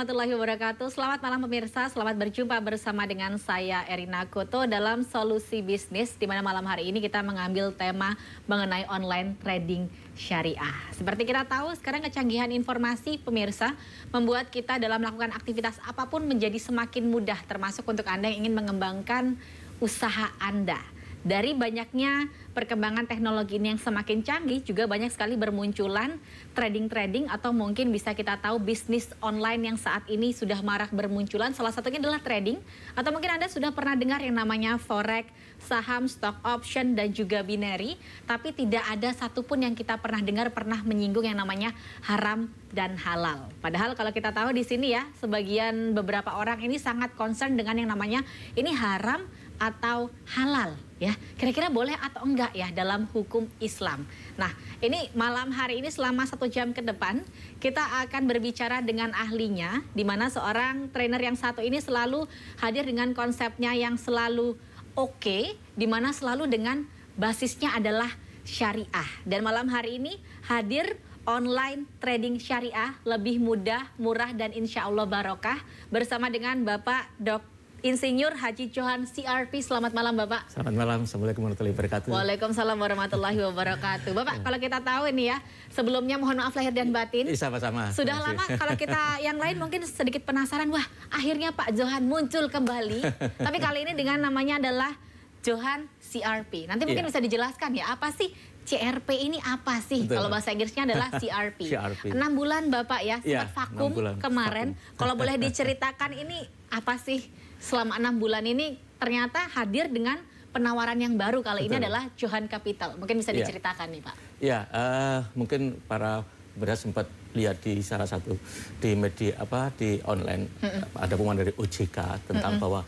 warahmatullahi wabarakatuh. Selamat malam pemirsa, selamat berjumpa bersama dengan saya Erina Koto dalam Solusi Bisnis di mana malam hari ini kita mengambil tema mengenai online trading syariah. Seperti kita tahu sekarang kecanggihan informasi pemirsa membuat kita dalam melakukan aktivitas apapun menjadi semakin mudah termasuk untuk Anda yang ingin mengembangkan usaha Anda dari banyaknya perkembangan teknologi ini yang semakin canggih juga banyak sekali bermunculan trading-trading atau mungkin bisa kita tahu bisnis online yang saat ini sudah marak bermunculan salah satunya adalah trading atau mungkin Anda sudah pernah dengar yang namanya forex, saham, stock option dan juga binary tapi tidak ada satupun yang kita pernah dengar pernah menyinggung yang namanya haram dan halal. Padahal kalau kita tahu di sini ya sebagian beberapa orang ini sangat concern dengan yang namanya ini haram atau halal ya. Kira-kira boleh atau enggak ya dalam hukum Islam. Nah, ini malam hari ini selama satu jam ke depan kita akan berbicara dengan ahlinya, di mana seorang trainer yang satu ini selalu hadir dengan konsepnya yang selalu oke, okay, di mana selalu dengan basisnya adalah syariah. Dan malam hari ini hadir online trading syariah lebih mudah, murah, dan insya Allah barokah bersama dengan Bapak Dr. Insinyur Haji Johan CRP. Selamat malam Bapak. Selamat malam. Assalamualaikum warahmatullahi wabarakatuh. Waalaikumsalam warahmatullahi wabarakatuh. Bapak, ya. kalau kita tahu ini ya, sebelumnya mohon maaf lahir dan batin. Iya, sama-sama. Sudah lama kalau kita yang lain mungkin sedikit penasaran, wah akhirnya Pak Johan muncul kembali. Tapi kali ini dengan namanya adalah Johan CRP. Nanti mungkin ya. bisa dijelaskan ya, apa sih CRP ini apa sih? Betul. Kalau bahasa Inggrisnya adalah CRP. CRP. 6 bulan Bapak ya, iya, sempat ya, vakum kemarin. Vakum. Kalau boleh diceritakan ini apa sih? selama enam bulan ini ternyata hadir dengan penawaran yang baru kali ini adalah Johan Capital. Mungkin bisa iya. diceritakan ya. nih Pak. Ya, uh, mungkin para beras sempat lihat di salah satu di media apa di online mm -mm. ada pengumuman dari OJK tentang mm -mm. bahwa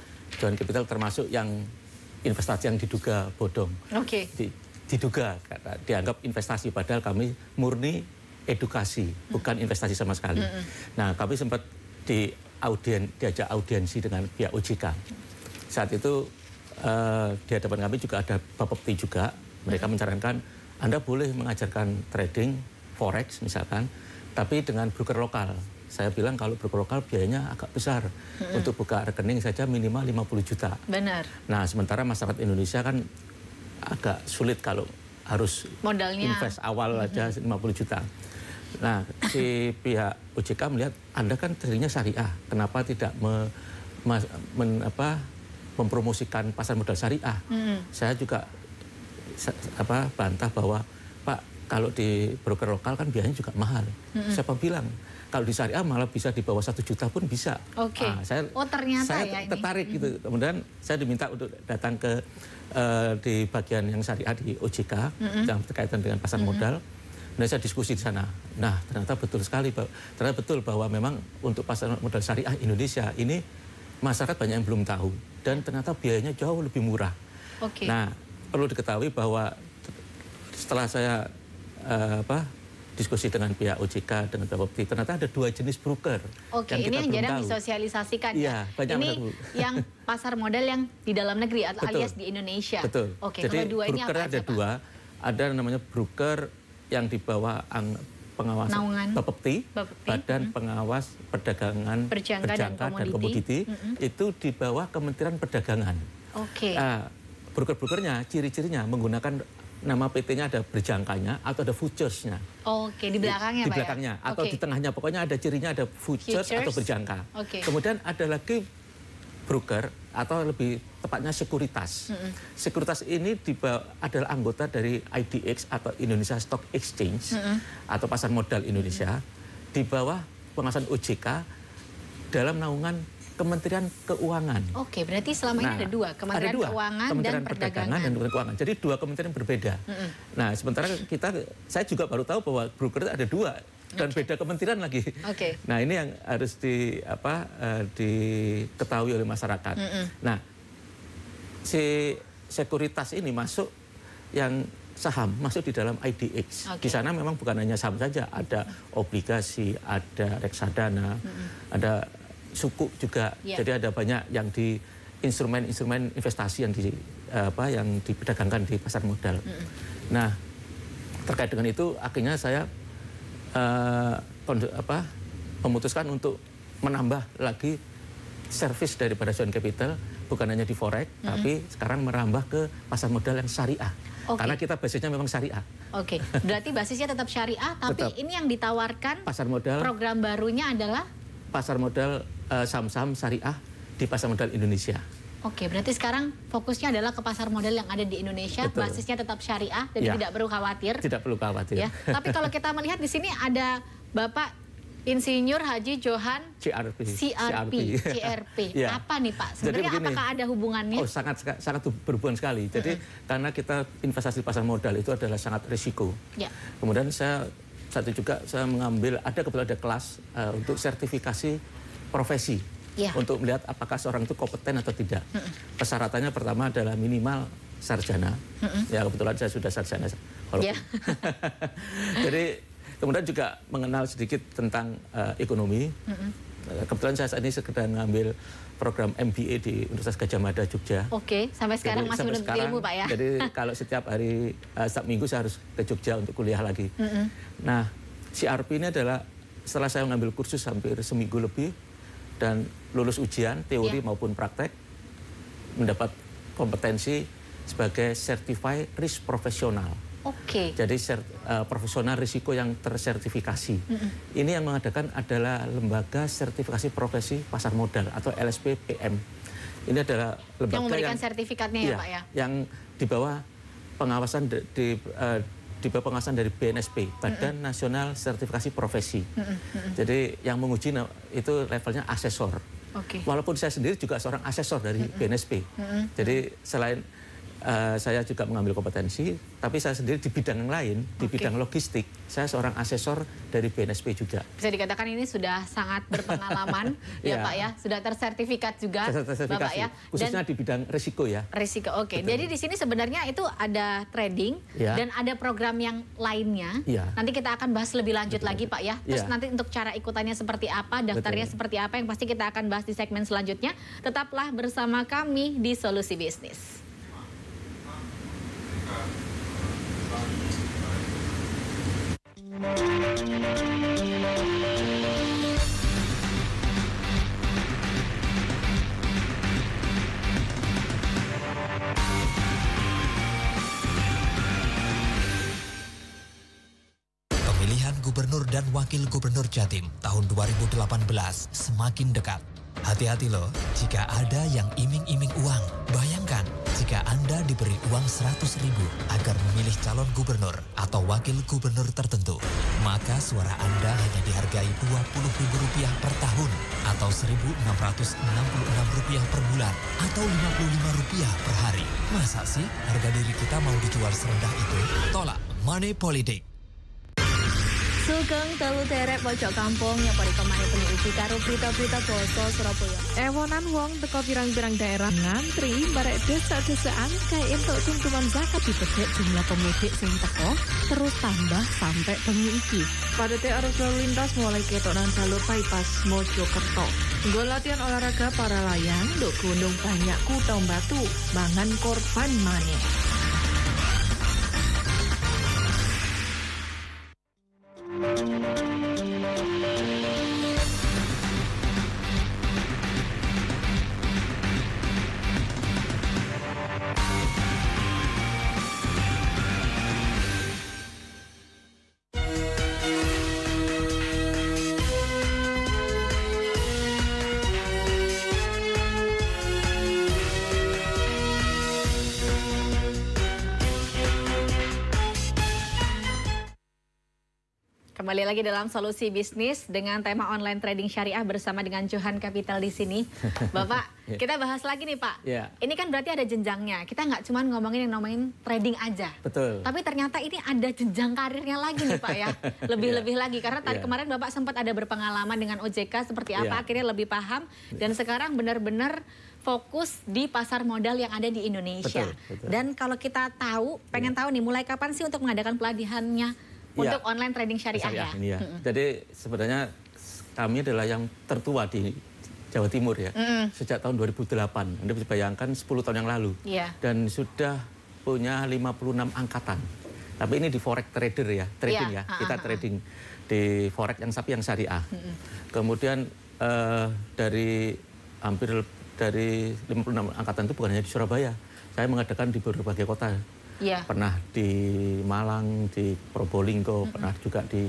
Johan Capital termasuk yang investasi yang diduga bodong. Oke. Okay. Di, diduga kata, dianggap investasi padahal kami murni edukasi bukan investasi sama sekali. Mm -mm. Nah, kami sempat di audien, diajak audiensi dengan pihak OJK. Saat itu uh, di hadapan kami juga ada Bapepti juga. Mereka hmm. mencarankan Anda boleh mengajarkan trading forex misalkan, tapi dengan broker lokal. Saya bilang kalau broker lokal biayanya agak besar. hmm Untuk buka rekening saja minimal 50 juta. Benar. Nah, sementara masyarakat Indonesia kan agak sulit kalau harus modalnya invest awal hmm. aja lima hmm 50 juta. Nah, si pihak OJK melihat Anda kan dirinya syariah, kenapa tidak me, me, men, apa, mempromosikan pasar modal syariah? Hmm. Saya juga apa bantah bahwa Pak kalau di broker lokal kan biayanya juga mahal. Hmm. Siapa bilang? Kalau di syariah malah bisa di bawah satu juta pun bisa. Oke. Okay. Nah, saya, oh ternyata saya ya tertarik gitu. Kemudian saya diminta untuk datang ke uh, di bagian yang syariah di OJK mm -hmm. yang berkaitan dengan pasar mm -hmm. modal Nah saya diskusi di sana. Nah ternyata betul sekali, ternyata betul bahwa memang untuk pasar modal syariah Indonesia ini masyarakat banyak yang belum tahu dan ternyata biayanya jauh lebih murah. Okay. Nah perlu diketahui bahwa setelah saya uh, apa diskusi dengan pihak OJK dengan Bukti, ternyata ada dua jenis broker. Oke, yang ini yang jarang disosialisasikan ya. ya. Banyak ini yang pasar modal yang di dalam negeri Betul. alias di Indonesia. Betul. Oke, Jadi kalau dua ini apa ada aja, dua, ada namanya broker yang di bawah pengawas Naungan, Bapepti, Bapepti, Badan hmm. Pengawas Perdagangan Berjangka, Berjangka dan, dan Komoditi, hmm. itu di bawah Kementerian Perdagangan. Oke. Okay. Uh, broker-brokernya, ciri-cirinya menggunakan nama PT-nya ada berjangkanya atau ada futuresnya. Oke, di belakangnya di, Pak Di ya? belakangnya ya? atau okay. di tengahnya pokoknya ada cirinya ada futures, futures. atau berjangka. Okay. Kemudian ada lagi broker atau lebih tepatnya sekuritas. Mm-hmm. Sekuritas ini dibawa, adalah anggota dari IDX atau Indonesia Stock Exchange mm-hmm. atau pasar modal Indonesia mm-hmm. di bawah pengawasan OJK dalam naungan Kementerian Keuangan. Oke, berarti selama nah, ini ada dua, Kementerian ada dua, Keuangan Kementerian dan Perdagangan. Perdagangan dan Kementerian Keuangan. Jadi dua kementerian berbeda. Mm -hmm. Nah, sementara kita saya juga baru tahu bahwa broker ada dua dan beda kementerian lagi. Okay. Nah ini yang harus di apa uh, diketahui oleh masyarakat. Mm -mm. Nah si sekuritas ini masuk yang saham masuk di dalam IDX. Okay. Di sana memang bukan hanya saham saja, ada obligasi, ada reksadana, mm -mm. ada suku juga. Yeah. Jadi ada banyak yang di instrumen-instrumen investasi yang di eh, apa yang diperdagangkan di pasar modal. Mm -hmm. Nah, terkait dengan itu akhirnya saya uh, apa, memutuskan untuk menambah lagi servis daripada John Capital bukan hanya di forex mm -hmm. tapi sekarang merambah ke pasar modal yang syariah. Okay. Karena kita basisnya memang syariah. Oke, okay. berarti basisnya tetap syariah tapi tetap. ini yang ditawarkan pasar modal program barunya adalah pasar modal eh, saham-saham uh, syariah di pasar modal Indonesia. Oke, berarti sekarang fokusnya adalah ke pasar modal yang ada di Indonesia, Betul. basisnya tetap syariah jadi ya. tidak perlu khawatir. Tidak perlu khawatir. Ya. Tapi kalau kita melihat di sini ada Bapak Insinyur Haji Johan CRP. CRP. CRP. ya. Apa nih Pak? Sebenarnya begini, apakah ada hubungannya? Oh, sangat sangat berhubungan sekali. Jadi -hmm. karena kita investasi di pasar modal itu adalah sangat risiko. Ya. Kemudian saya satu juga saya mengambil ada kebetulan ada kelas uh, untuk sertifikasi profesi ya. untuk melihat apakah seorang itu kompeten atau tidak. Hmm. Persyaratannya pertama adalah minimal sarjana. Hmm. Ya kebetulan saya sudah sarjana. Kalau ya. Jadi kemudian juga mengenal sedikit tentang uh, ekonomi. Hmm. Kebetulan saya saat ini sekedar mengambil program MBA di Universitas Gajah Mada Jogja. Oke, sampai sekarang jadi, masih sampai ilmu Pak ya. Jadi kalau setiap hari, uh, eh, setiap minggu saya harus ke Jogja untuk kuliah lagi. Mm -hmm. Nah, CRP ini adalah setelah saya mengambil kursus hampir seminggu lebih, dan lulus ujian teori yeah. maupun praktek mendapat kompetensi sebagai certified risk profesional. Oke. Okay. Jadi uh, profesional risiko yang tersertifikasi. Mm -hmm. Ini yang mengadakan adalah lembaga sertifikasi profesi pasar modal atau LSPPM. Ini adalah lembaga yang memberikan yang, sertifikatnya ya, ya Pak ya. Yang di bawah pengawasan di, di uh, di bawah pengawasan dari BNSP, Badan mm-hmm. Nasional Sertifikasi Profesi. Mm-hmm. Jadi yang menguji itu levelnya asesor. Okay. Walaupun saya sendiri juga seorang asesor dari mm-hmm. BNSP. Mm-hmm. Jadi selain Uh, saya juga mengambil kompetensi, tapi saya sendiri di bidang yang lain, di bidang logistik, saya seorang asesor dari BNSP juga. Bisa dikatakan ini sudah sangat berpengalaman, ya yeah. Pak ya, sudah tersertifikat juga, Bapak ya. Khususnya dan, di bidang risiko ya. Risiko, oke. Okay. Jadi di sini sebenarnya itu ada trading yeah. dan ada program yang lainnya. Yeah. Nanti kita akan bahas lebih lanjut Betul. lagi Pak ya. Iya. Terus yeah. nanti untuk cara ikutannya seperti apa, daftarnya Betul. seperti apa, yang pasti kita akan bahas di segmen selanjutnya. Tetaplah bersama kami di Solusi Bisnis. うん。pemilihan gubernur dan wakil gubernur Jatim tahun 2018 semakin dekat. Hati-hati loh, jika ada yang iming-iming uang, bayangkan jika Anda diberi uang 100 ribu agar memilih calon gubernur atau wakil gubernur tertentu, maka suara Anda hanya dihargai 20 ribu rupiah per tahun atau 1.666 rupiah per bulan atau 55 rupiah per hari. Masa sih harga diri kita mau dijual serendah itu? Tolak Money Politik. Sugeng telu terek pojok kampung yang paling kemarin punya uji karo berita-berita boso Surabaya. Ewonan wong teko pirang-pirang daerah ngantri barek desa-desaan kae entuk tuntunan zakat pedek jumlah pemudik sing teko terus tambah sampai bengi iki. te arus lalu lintas mulai ketok nang jalur bypass Mojokerto. Nggo latihan olahraga para layang dok gunung banyak kutong batu, bangan korban maneh. Kembali lagi dalam solusi bisnis dengan tema online trading syariah bersama dengan Johan Capital di sini. Bapak, iya. kita bahas lagi nih Pak. Yeah. Ini kan berarti ada jenjangnya. Kita nggak cuma ngomongin yang ngomongin trading aja. Betul. Tapi ternyata ini ada jenjang karirnya lagi nih Pak ya. Iya. Lebih-lebih yeah. lagi. Karena tadi iya. yeah. kemarin Bapak sempat ada berpengalaman dengan OJK seperti apa. Yeah. Akhirnya lebih paham. Dan sekarang benar-benar fokus di pasar modal yang ada di Indonesia. Betul, betul. Dan kalau kita tahu, pengen tahu nih mulai kapan sih untuk mengadakan pelatihannya Iya. untuk online trading syariah, ya? syariah ya. Iya. Mm-hmm. Jadi sebenarnya kami adalah yang tertua di Jawa Timur ya. Mm-hmm. Sejak tahun 2008. Anda bisa bayangkan 10 tahun yang lalu. Yeah. Dan sudah punya 56 angkatan. Tapi ini di forex trader ya, trading yeah. ya. Ah, Kita ah, ah, trading di forex yang sapi yang syariah. Mm-hmm. Kemudian uh, dari hampir dari 56 angkatan itu bukan hanya di Surabaya. Saya mengadakan di berbagai kota yeah. pernah di Malang, di Probolinggo, mm -hmm. pernah juga di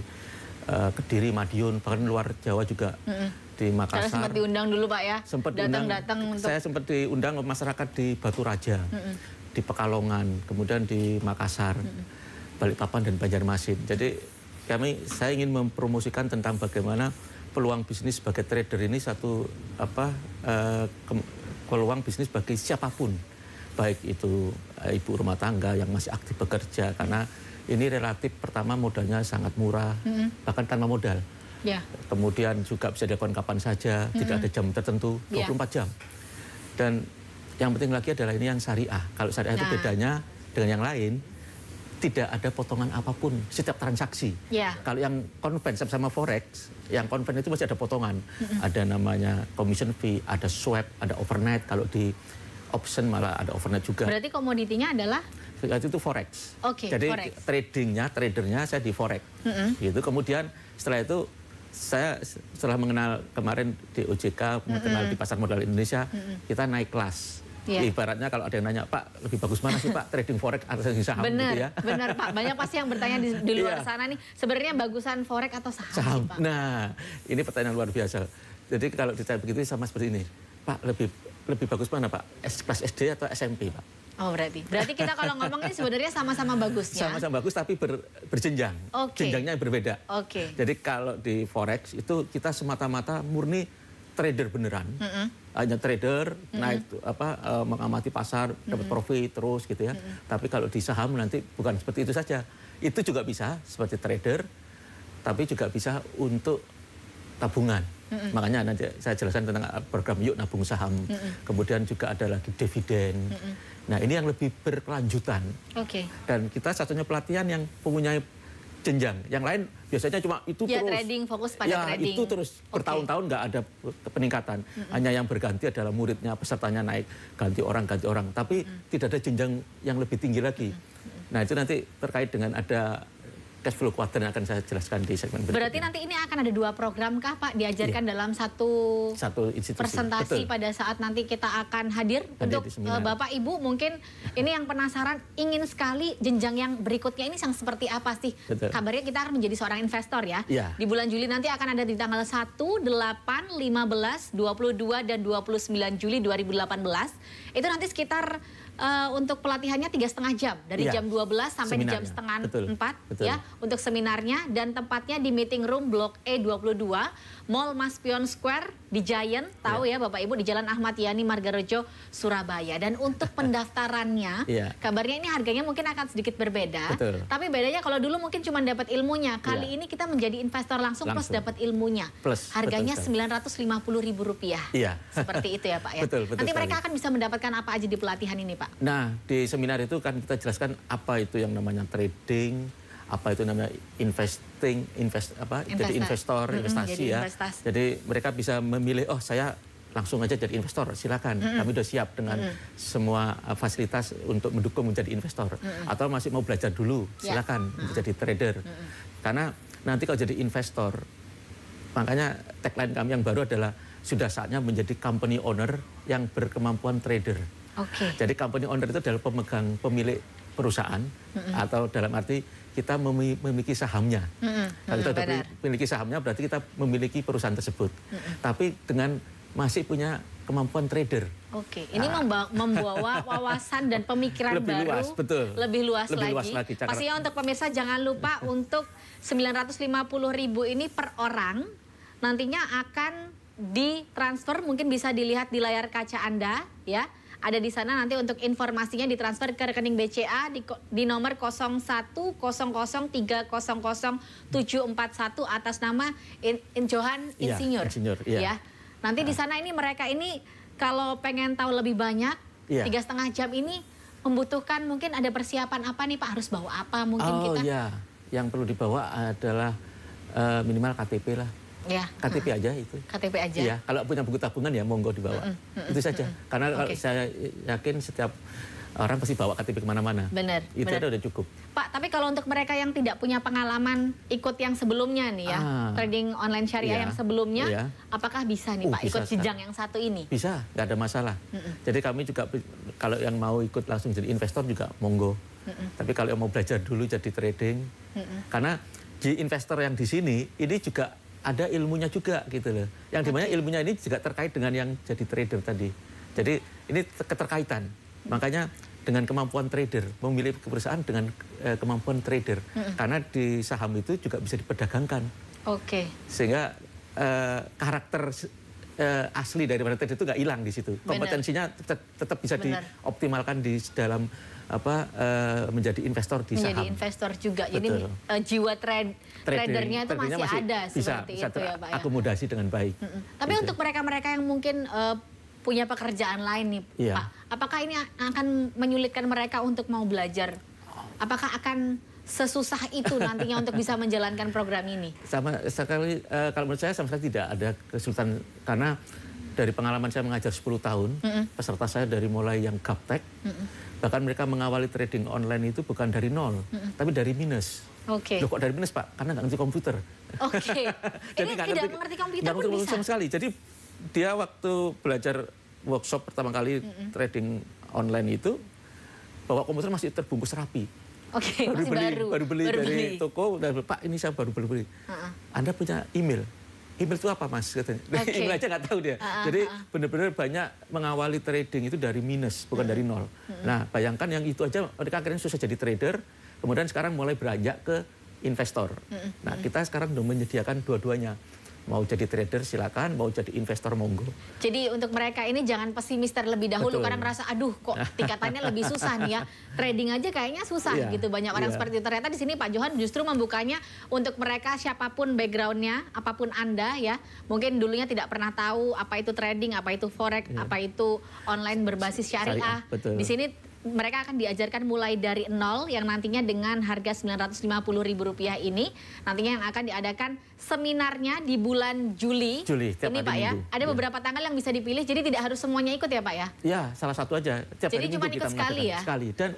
uh, Kediri, Madiun, bahkan luar Jawa juga. Mm -hmm. Di Makassar. Saya sempat diundang dulu Pak ya? Sempat datang-datang. Untuk... Saya sempat diundang ke masyarakat di Batu Raja, mm -hmm. di Pekalongan, kemudian di Makassar, mm -hmm. Balikpapan dan Banjarmasin. Jadi kami saya ingin mempromosikan tentang bagaimana peluang bisnis sebagai trader ini satu apa uh, peluang bisnis bagi siapapun baik itu eh, ibu rumah tangga yang masih aktif bekerja karena ini relatif pertama modalnya sangat murah mm -hmm. bahkan tanpa modal. Yeah. Kemudian juga bisa dilakukan kapan saja, mm -hmm. tidak ada jam tertentu, 24 ya. yeah. jam. Dan yang penting lagi adalah ini yang syariah. Kalau syariah nah. itu bedanya dengan yang lain, tidak ada potongan apapun setiap transaksi. Yeah. Kalau yang konven sama forex, yang konven itu masih ada potongan. Mm -hmm. Ada namanya commission fee, ada swap, ada overnight kalau di option malah ada overnight juga. Berarti komoditinya adalah? Itu, itu forex. Oke. Okay, Jadi forex. tradingnya, tradernya saya di forex. Mm -hmm. Gitu. Kemudian setelah itu saya setelah mengenal kemarin di OJK, mengenal mm -hmm. di pasar modal Indonesia, mm -hmm. kita naik kelas. Yeah. Ibaratnya kalau ada yang nanya, Pak, lebih bagus mana sih Pak trading forex atau saham? Gitu benar, gitu ya? benar Pak. Banyak pasti yang bertanya di, di luar yeah. sana nih, sebenarnya bagusan forex atau saham, saham. Sih, Pak? Nah, ini pertanyaan luar biasa. Jadi kalau ditanya begitu sama seperti ini, Pak, lebih lebih bagus mana Pak? S kelas SD atau SMP Pak? Oh berarti, berarti kita kalau ngomong ini sebenarnya sama-sama bagus ya? Sama-sama bagus tapi ber, berjenjang, okay. jenjangnya berbeda. Oke. Okay. Jadi kalau di forex itu kita semata-mata murni trader beneran, mm -hmm. hanya trader mm -hmm. naik apa uh, mengamati pasar dapat mm -hmm. profit terus gitu ya. Mm -hmm. Tapi kalau di saham nanti bukan seperti itu saja, itu juga bisa seperti trader, tapi juga bisa untuk tabungan hmm Makanya nanti saya jelaskan tentang uh, program Yuk Nabung Saham. Mm-hmm. Kemudian juga ada lagi dividen. Mm-hmm. Nah, ini yang lebih berkelanjutan. Oke. Okay. Dan kita satunya pelatihan yang mempunyai jenjang. Yang lain biasanya cuma itu ya, terus. trading, fokus pada ya, trading. itu terus bertahun-tahun nggak ada peningkatan. Mm-hmm. Hanya yang berganti adalah muridnya, pesertanya naik, ganti orang, ganti orang. Tapi mm-hmm. tidak ada jenjang yang lebih tinggi lagi. Mm-hmm. Nah, itu nanti terkait dengan ada cash flow quarter yang akan saya jelaskan di segmen berikutnya. Berarti nanti ini akan ada dua program kah Pak diajarkan ya. dalam satu, satu institusi. presentasi Betul. pada saat nanti kita akan hadir, hadir untuk eh, Bapak Ibu mungkin ini yang penasaran ingin sekali jenjang yang berikutnya ini yang seperti apa sih? Betul. Kabarnya kita akan menjadi seorang investor ya. ya. Di bulan Juli nanti akan ada di tanggal 1, 8, 15, 22 dan 29 Juli 2018. Itu nanti sekitar uh, untuk pelatihannya tiga setengah jam dari ya. jam 12 sampai Seminarnya. di jam setengah Betul. 4 Betul. ya untuk seminarnya dan tempatnya di meeting room blok E22 Mall Maspion Square di Giant tahu ya. ya Bapak Ibu di Jalan Ahmad Yani Margarejo Surabaya dan untuk pendaftarannya ya. kabarnya ini harganya mungkin akan sedikit berbeda Betul. tapi bedanya kalau dulu mungkin cuma dapat ilmunya kali ya. ini kita menjadi investor langsung, langsung. plus dapat ilmunya plus. harganya Rp950.000 rupiah, iya. seperti itu ya Pak ya. Betul, betul Nanti sekali. mereka akan bisa mendapatkan apa aja di pelatihan ini Pak? Nah, di seminar itu kan kita jelaskan apa itu yang namanya trading, apa itu namanya investing, invest apa investor. jadi investor, mm-hmm, investasi jadi ya. Investasi. Jadi mereka bisa memilih oh saya langsung aja jadi investor, silakan. Mm-hmm. Kami sudah siap dengan mm-hmm. semua uh, fasilitas untuk mendukung menjadi investor. Mm-hmm. Atau masih mau belajar dulu, ya. silakan yeah. mm-hmm. trader. Mm-hmm. Karena nanti kalau jadi investor makanya tagline kami yang baru adalah sudah saatnya menjadi company owner yang berkemampuan trader. Okay. Jadi company owner itu adalah pemegang pemilik perusahaan mm -hmm. atau dalam arti kita memiliki sahamnya. Mm -hmm. kita memiliki sahamnya berarti kita memiliki perusahaan tersebut. Mm -hmm. Tapi dengan masih punya kemampuan trader. Oke, ini nah. membawa wawasan dan pemikiran lebih baru luas, betul. lebih luas lebih lagi. Luas lagi Pastinya untuk pemirsa jangan lupa untuk 950 ribu ini per orang nantinya akan ditransfer mungkin bisa dilihat di layar kaca Anda ya ada di sana nanti untuk informasinya ditransfer ke rekening BCA di, di nomor 01003000741 atas nama In, In Johan iya, Insinyur. Ya, insinyur ya. ya. Nanti nah. di ah. sana ini mereka ini kalau pengen tahu lebih banyak iya. tiga setengah jam ini membutuhkan mungkin ada persiapan apa nih Pak harus bawa apa mungkin oh, kita? Oh ya, yang perlu dibawa adalah uh, minimal KTP lah. Ya. KTP aja itu. KTP aja. Iya, kalau punya buku tabungan ya monggo dibawa. Mm -mm, itu saja. Karena okay. saya yakin setiap orang pasti bawa KTP kemana-mana. Benar. Itu bener. udah cukup. Pak, tapi kalau untuk mereka yang tidak punya pengalaman ikut yang sebelumnya nih ya, ah, trading online syariah iya, yang sebelumnya, iya. apakah bisa nih uh, Pak bisa, ikut jenjang yang satu ini? Bisa, nggak ada masalah. Mm Jadi kami juga kalau yang mau ikut langsung jadi investor juga monggo. Mm Tapi kalau yang mau belajar dulu jadi trading, mm karena di investor yang di sini ini juga ada ilmunya juga gitu loh. Yang dimana ilmunya ini juga terkait dengan yang jadi trader tadi. Jadi ini keterkaitan. Hmm. Makanya dengan kemampuan trader, memilih perusahaan dengan eh, kemampuan trader. Hmm. Karena di saham itu juga bisa diperdagangkan. Oke. Okay. Sehingga eh, karakter eh, asli daripada trader itu nggak hilang di situ. Kompetensinya tetap, tetap bisa Benar. dioptimalkan di dalam apa uh, menjadi investor di saham. Menjadi investor juga. Jadi uh, jiwa trad tradernya itu masih, masih ada bisa, seperti bisa itu ya Pak ya. Akomodasi dengan baik. Mm -mm. Tapi gitu. untuk mereka-mereka yang mungkin uh, punya pekerjaan lain nih yeah. Pak, apakah ini akan menyulitkan mereka untuk mau belajar? Apakah akan sesusah itu nantinya untuk bisa menjalankan program ini? Sama sekali, uh, kalau menurut saya sama sekali tidak ada kesulitan karena dari pengalaman saya mengajar 10 tahun, mm -hmm. peserta saya dari mulai yang gaptek, mm -hmm. bahkan mereka mengawali trading online itu bukan dari nol, mm -hmm. tapi dari minus. Oke. Okay. kok dari minus Pak? Karena nggak ngerti komputer. Oke. Okay. Jadi nggak ngerti, ngerti komputer pun ngerti sama sekali. Jadi dia waktu belajar workshop pertama kali mm -hmm. trading online itu, bahwa komputer masih terbungkus rapi. Oke, okay, baru masih beli, baru. Baru beli baru dari beli. toko, dan, Pak ini saya baru beli. Uh -uh. Anda punya email? email itu apa mas katanya. Okay. email aja nggak tahu dia. Uh, uh, Jadi ah, benar-benar banyak mengawali trading itu dari minus bukan dari nol. Nah bayangkan yang itu aja mereka akhirnya susah jadi trader. Kemudian sekarang mulai beranjak ke investor. Nah kita sekarang sudah menyediakan dua-duanya. Mau jadi trader silakan, mau jadi investor monggo. Jadi untuk mereka ini jangan pesimis terlebih dahulu Betul. karena merasa aduh kok tingkatannya lebih susah nih ya. Trading aja kayaknya susah yeah. gitu. Banyak orang yeah. seperti itu. Ternyata di sini Pak Johan justru membukanya untuk mereka siapapun backgroundnya, apapun Anda ya. Mungkin dulunya tidak pernah tahu apa itu trading, apa itu forex, yeah. apa itu online berbasis syariah. Betul. Di sini mereka akan diajarkan mulai dari nol yang nantinya dengan harga Rp950.000 ini nantinya yang akan diadakan seminarnya di bulan Juli. Juli ini Pak ya. minggu. ya. Ada ya. beberapa tanggal yang bisa dipilih jadi tidak harus semuanya ikut ya Pak ya. Ya, salah satu aja. Tiap jadi cuma ikut sekali ya. Sekali dan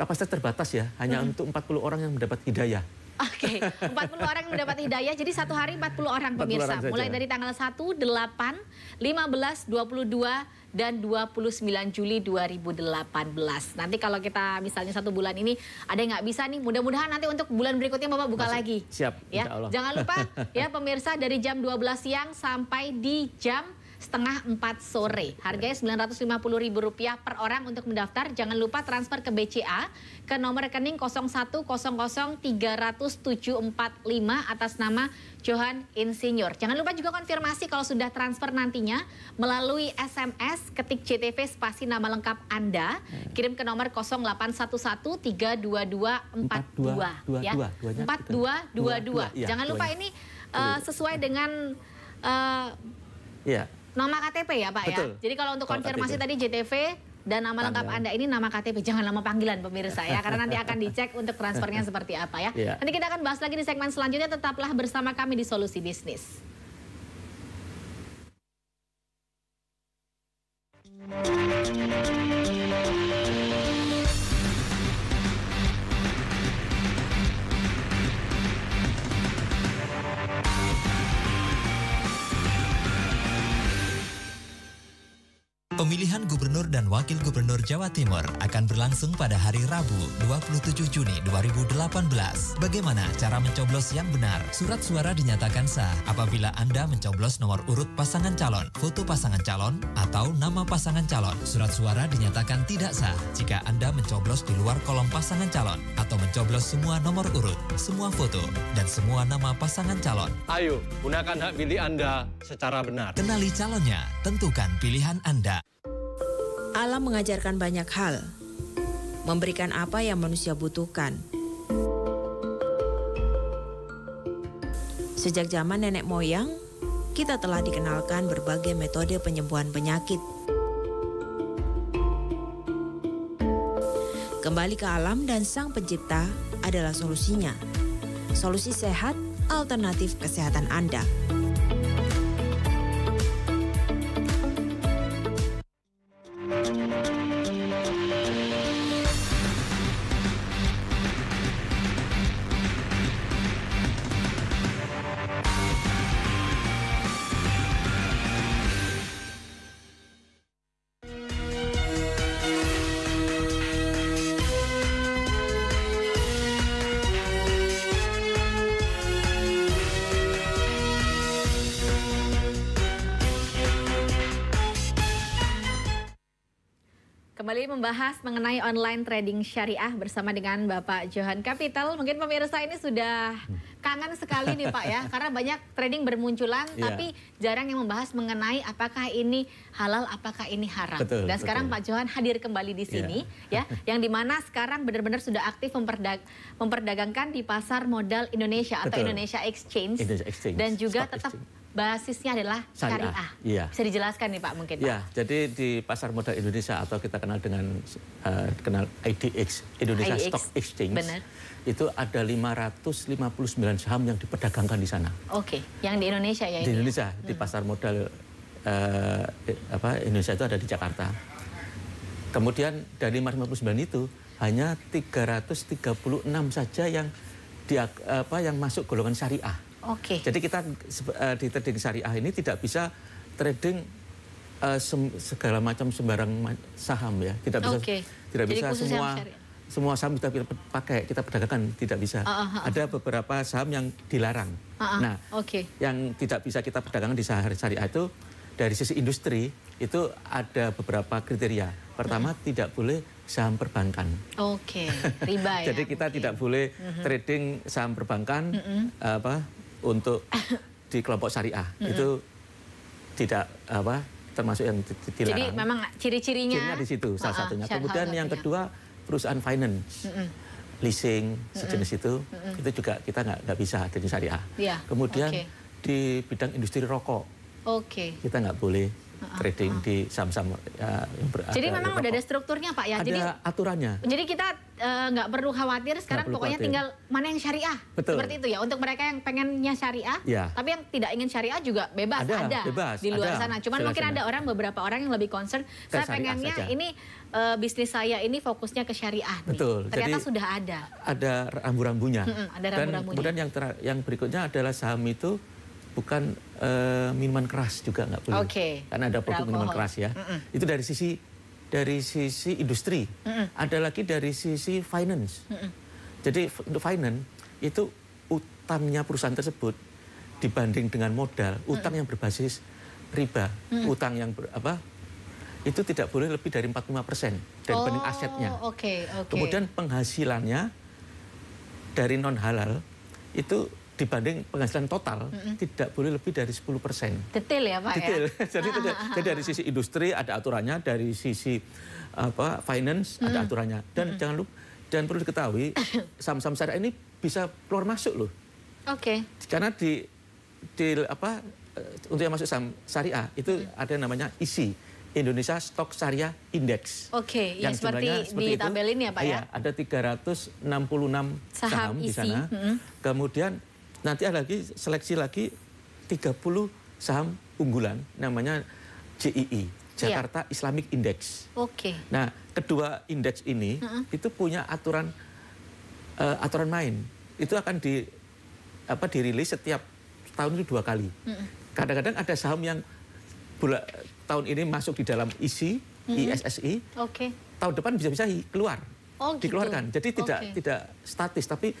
kapasitas terbatas ya, hanya hmm. untuk 40 orang yang mendapat hidayah. Oke, okay. 40 orang mendapat hidayah. Jadi satu hari 40 orang pemirsa. 40 orang Mulai dari tanggal 1, 8, 15, 22 dan 29 Juli 2018. Nanti kalau kita misalnya satu bulan ini ada yang nggak bisa nih, mudah-mudahan nanti untuk bulan berikutnya Bapak buka Masih, lagi. Siap, ya. Jangan lupa ya pemirsa dari jam 12 siang sampai di jam setengah 4 sore. Harganya Rp950.000 per orang untuk mendaftar. Jangan lupa transfer ke BCA ke nomor rekening lima atas nama Johan Insinyur. Jangan lupa juga konfirmasi kalau sudah transfer nantinya melalui SMS ketik JTV spasi nama lengkap Anda. Hmm. Kirim ke nomor dua ya. 4222. Jangan lupa ini uh, sesuai dengan uh, Ya. Nama KTP ya Pak ya? Betul. ya? Jadi kalau untuk kalau konfirmasi KTP. tadi JTV dan nama Tanda. lengkap Anda ini nama KTP, jangan nama panggilan pemirsa ya, karena nanti akan dicek untuk transfernya seperti apa ya. ya. Nanti kita akan bahas lagi di segmen selanjutnya, tetaplah bersama kami di Solusi Bisnis. Pemilihan Gubernur dan Wakil Gubernur Jawa Timur akan berlangsung pada hari Rabu 27 Juni 2018. Bagaimana cara mencoblos yang benar? Surat suara dinyatakan sah apabila Anda mencoblos nomor urut pasangan calon, foto pasangan calon, atau nama pasangan calon. Surat suara dinyatakan tidak sah jika Anda mencoblos di luar kolom pasangan calon atau mencoblos semua nomor urut, semua foto, dan semua nama pasangan calon. Ayo, gunakan hak pilih Anda secara benar. Kenali calonnya, tentukan pilihan Anda. Alam mengajarkan banyak hal, memberikan apa yang manusia butuhkan. Sejak zaman nenek moyang, kita telah dikenalkan berbagai metode penyembuhan penyakit. Kembali ke alam dan sang pencipta adalah solusinya. Solusi sehat, alternatif kesehatan Anda. membahas mengenai online trading syariah bersama dengan Bapak Johan Capital. Mungkin pemirsa ini sudah kangen sekali nih Pak ya, karena banyak trading bermunculan yeah. tapi jarang yang membahas mengenai apakah ini halal, apakah ini haram. Betul, Dan sekarang betul. Pak Johan hadir kembali di iya. sini yeah. ya, yang dimana sekarang benar-benar sudah aktif memperdag memperdagangkan di pasar modal Indonesia atau betul. Indonesia Exchange, Indonesia Exchange. Dan juga Stock tetap basisnya adalah syariah. syariah. Iya. Bisa dijelaskan nih Pak mungkin Pak. Iya, jadi di pasar modal Indonesia atau kita kenal dengan uh, kenal IDX, Indonesia IDX. Stock Exchange. Benar. Itu ada 559 saham yang diperdagangkan di sana. Oke, okay. yang di Indonesia ya Di ya? Indonesia, ya? di hmm. pasar modal uh, apa Indonesia itu ada di Jakarta. Kemudian dari 559 itu hanya 336 saja yang di apa yang masuk golongan syariah. Oke. Okay. Jadi kita uh, di trading syariah ini tidak bisa trading uh, segala macam sembarang saham ya. Tidak bisa okay. tidak Jadi bisa semua semua saham kita pakai, kita perdagangkan tidak bisa. Uh, uh, uh. Ada beberapa saham yang dilarang. Uh, uh. Nah, okay. yang tidak bisa kita perdagangkan di syariah itu dari sisi industri itu ada beberapa kriteria. Pertama, hmm. tidak boleh saham perbankan. Oke, okay. riba ya. Jadi kita okay. tidak boleh mm-hmm. trading saham perbankan, uh-huh. apa untuk di kelompok syariah mm -hmm. itu tidak apa termasuk yang dilarang. Jadi memang ciri-cirinya di situ salah ah, ah, satunya. Uh, Kemudian yang kedua perusahaan finance. Mm -hmm. leasing sejenis mm -hmm. itu mm -hmm. itu juga kita nggak nggak bisa di syariah. Yeah. Kemudian okay. di bidang industri rokok. Okay. Kita nggak boleh trading di saham-saham uh, yang ber Jadi memang udah ada strukturnya Pak ya? Ada jadi, aturannya. Jadi kita eh, nggak uh, perlu khawatir sekarang perlu pokoknya khawatir. tinggal mana yang syariah. Betul. Seperti itu ya untuk mereka yang pengennya syariah ya. tapi yang tidak ingin syariah juga bebas ada, ada bebas, di luar ada. sana. Cuman mungkin ada orang beberapa orang yang lebih concern saya pengennya saja. ini uh, bisnis saya ini fokusnya ke syariah nih. Betul. Ternyata jadi, sudah ada. Ada rambu-rambunya. Hmm, ada rambu-rambunya. Dan kemudian yang, yang berikutnya adalah saham itu bukan uh, minuman keras juga nggak boleh. Okay. Karena ada produk minuman keras ya. Mm -mm. Itu dari sisi dari sisi industri. Mm -mm. Ada lagi dari sisi finance. Mm -mm. Jadi untuk finance itu utangnya perusahaan tersebut dibanding dengan modal, utang mm utang yang berbasis riba, mm -mm. utang yang ber, apa? itu tidak boleh lebih dari 45 persen dari oh, asetnya. Okay, okay. Kemudian penghasilannya dari non halal itu dibanding penghasilan total mm-hmm. tidak boleh lebih dari 10 persen. Detail ya Pak ya? Detail. ya? jadi, jadi ah, ah, ah, dari sisi industri ada aturannya, dari sisi apa finance mm. ada aturannya. Dan mm-hmm. jangan lupa, dan perlu diketahui saham-saham syariah ini bisa keluar masuk loh. Oke. Okay. Karena di, di apa eh, untuk yang masuk saham syariah itu mm-hmm. ada yang namanya isi. Indonesia Stok Syariah Index. Oke, yang ya seperti, seperti di tabel ini ya Pak ya? Iya, ada 366 saham, saham di sana. Hmm. Kemudian Nanti ada lagi seleksi lagi 30 saham unggulan namanya JII, iya. Jakarta yeah. Islamic Index. Oke. Okay. Nah, kedua indeks ini mm -hmm. itu punya aturan uh, aturan main. Itu akan di apa dirilis setiap tahun itu dua kali. Kadang-kadang mm -hmm. ada saham yang bulat tahun ini masuk di dalam isi mm -hmm. ISSI. Oke. Okay. Tahun depan bisa-bisa keluar. Oh, gitu. dikeluarkan. Gitu. Jadi tidak okay. tidak statis tapi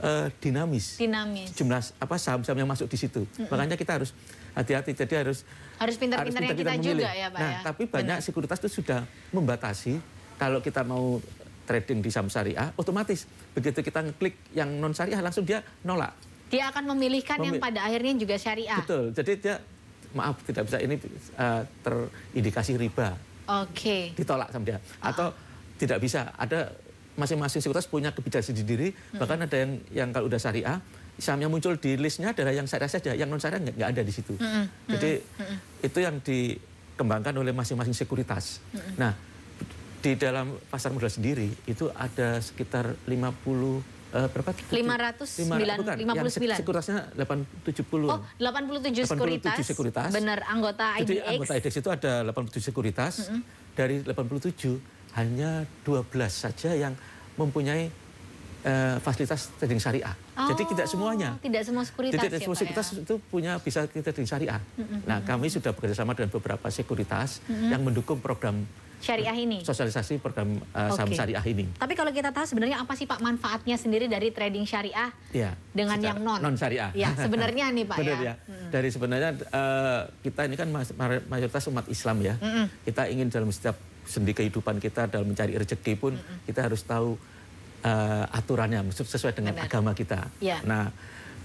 uh, dinamis. Dinamis. Jumlah apa saham-saham yang masuk di situ. Mm -hmm. Makanya kita harus hati-hati. Jadi harus harus pintar-pintarnya pintar kita kita juga ya, Pak. Nah, ya? tapi banyak Benar. sekuritas itu sudah membatasi kalau kita mau trading di saham syariah, otomatis begitu kita ngeklik yang non syariah langsung dia nolak. Dia akan memilihkan Memil yang pada akhirnya juga syariah. Betul. Jadi dia maaf tidak bisa ini uh, terindikasi riba. Oke. Okay. Ditolak sama dia. Atau oh. tidak bisa. Ada masing-masing sekuritas punya kebijakan sendiri, hmm. bahkan ada yang yang kalau udah syariah, saham yang muncul di listnya adalah yang syariah saja, yang non syariah nggak ada di situ. Hmm. Hmm. hmm Jadi hmm, hmm. itu yang dikembangkan oleh masing-masing sekuritas. Hmm. Nah, di dalam pasar modal sendiri itu ada sekitar 50 uh, eh, berapa? 500, bukan, 59. Yang sekuritasnya 870. Oh, 87, 87 sekuritas. sekuritas. Benar, anggota IDX. Jadi anggota IDX itu ada 87 sekuritas. Mm -hmm. Dari 87 hanya 12 saja yang mempunyai uh, fasilitas trading syariah. Oh, Jadi tidak oh, semuanya. Tidak semua sekuritas. Tidak, tidak ya, semua sekuritas ya? itu punya bisa trading syariah. Mm -hmm. Nah, kami sudah bekerjasama dengan beberapa sekuritas mm -hmm. yang mendukung program syariah ini. Sosialisasi program uh, saham syariah ini. Tapi kalau kita tahu sebenarnya apa sih Pak manfaatnya sendiri dari trading syariah ya, dengan yang non non syariah. Ya, sebenarnya nih Pak Benar, ya. ya. Mm -hmm. Dari sebenarnya uh, kita ini kan mayoritas umat Islam ya. Mm -hmm. Kita ingin dalam setiap sendi kehidupan kita dalam mencari rezeki pun mm -hmm. kita harus tahu uh, aturannya sesuai dengan Benar. agama kita. Ya. Nah,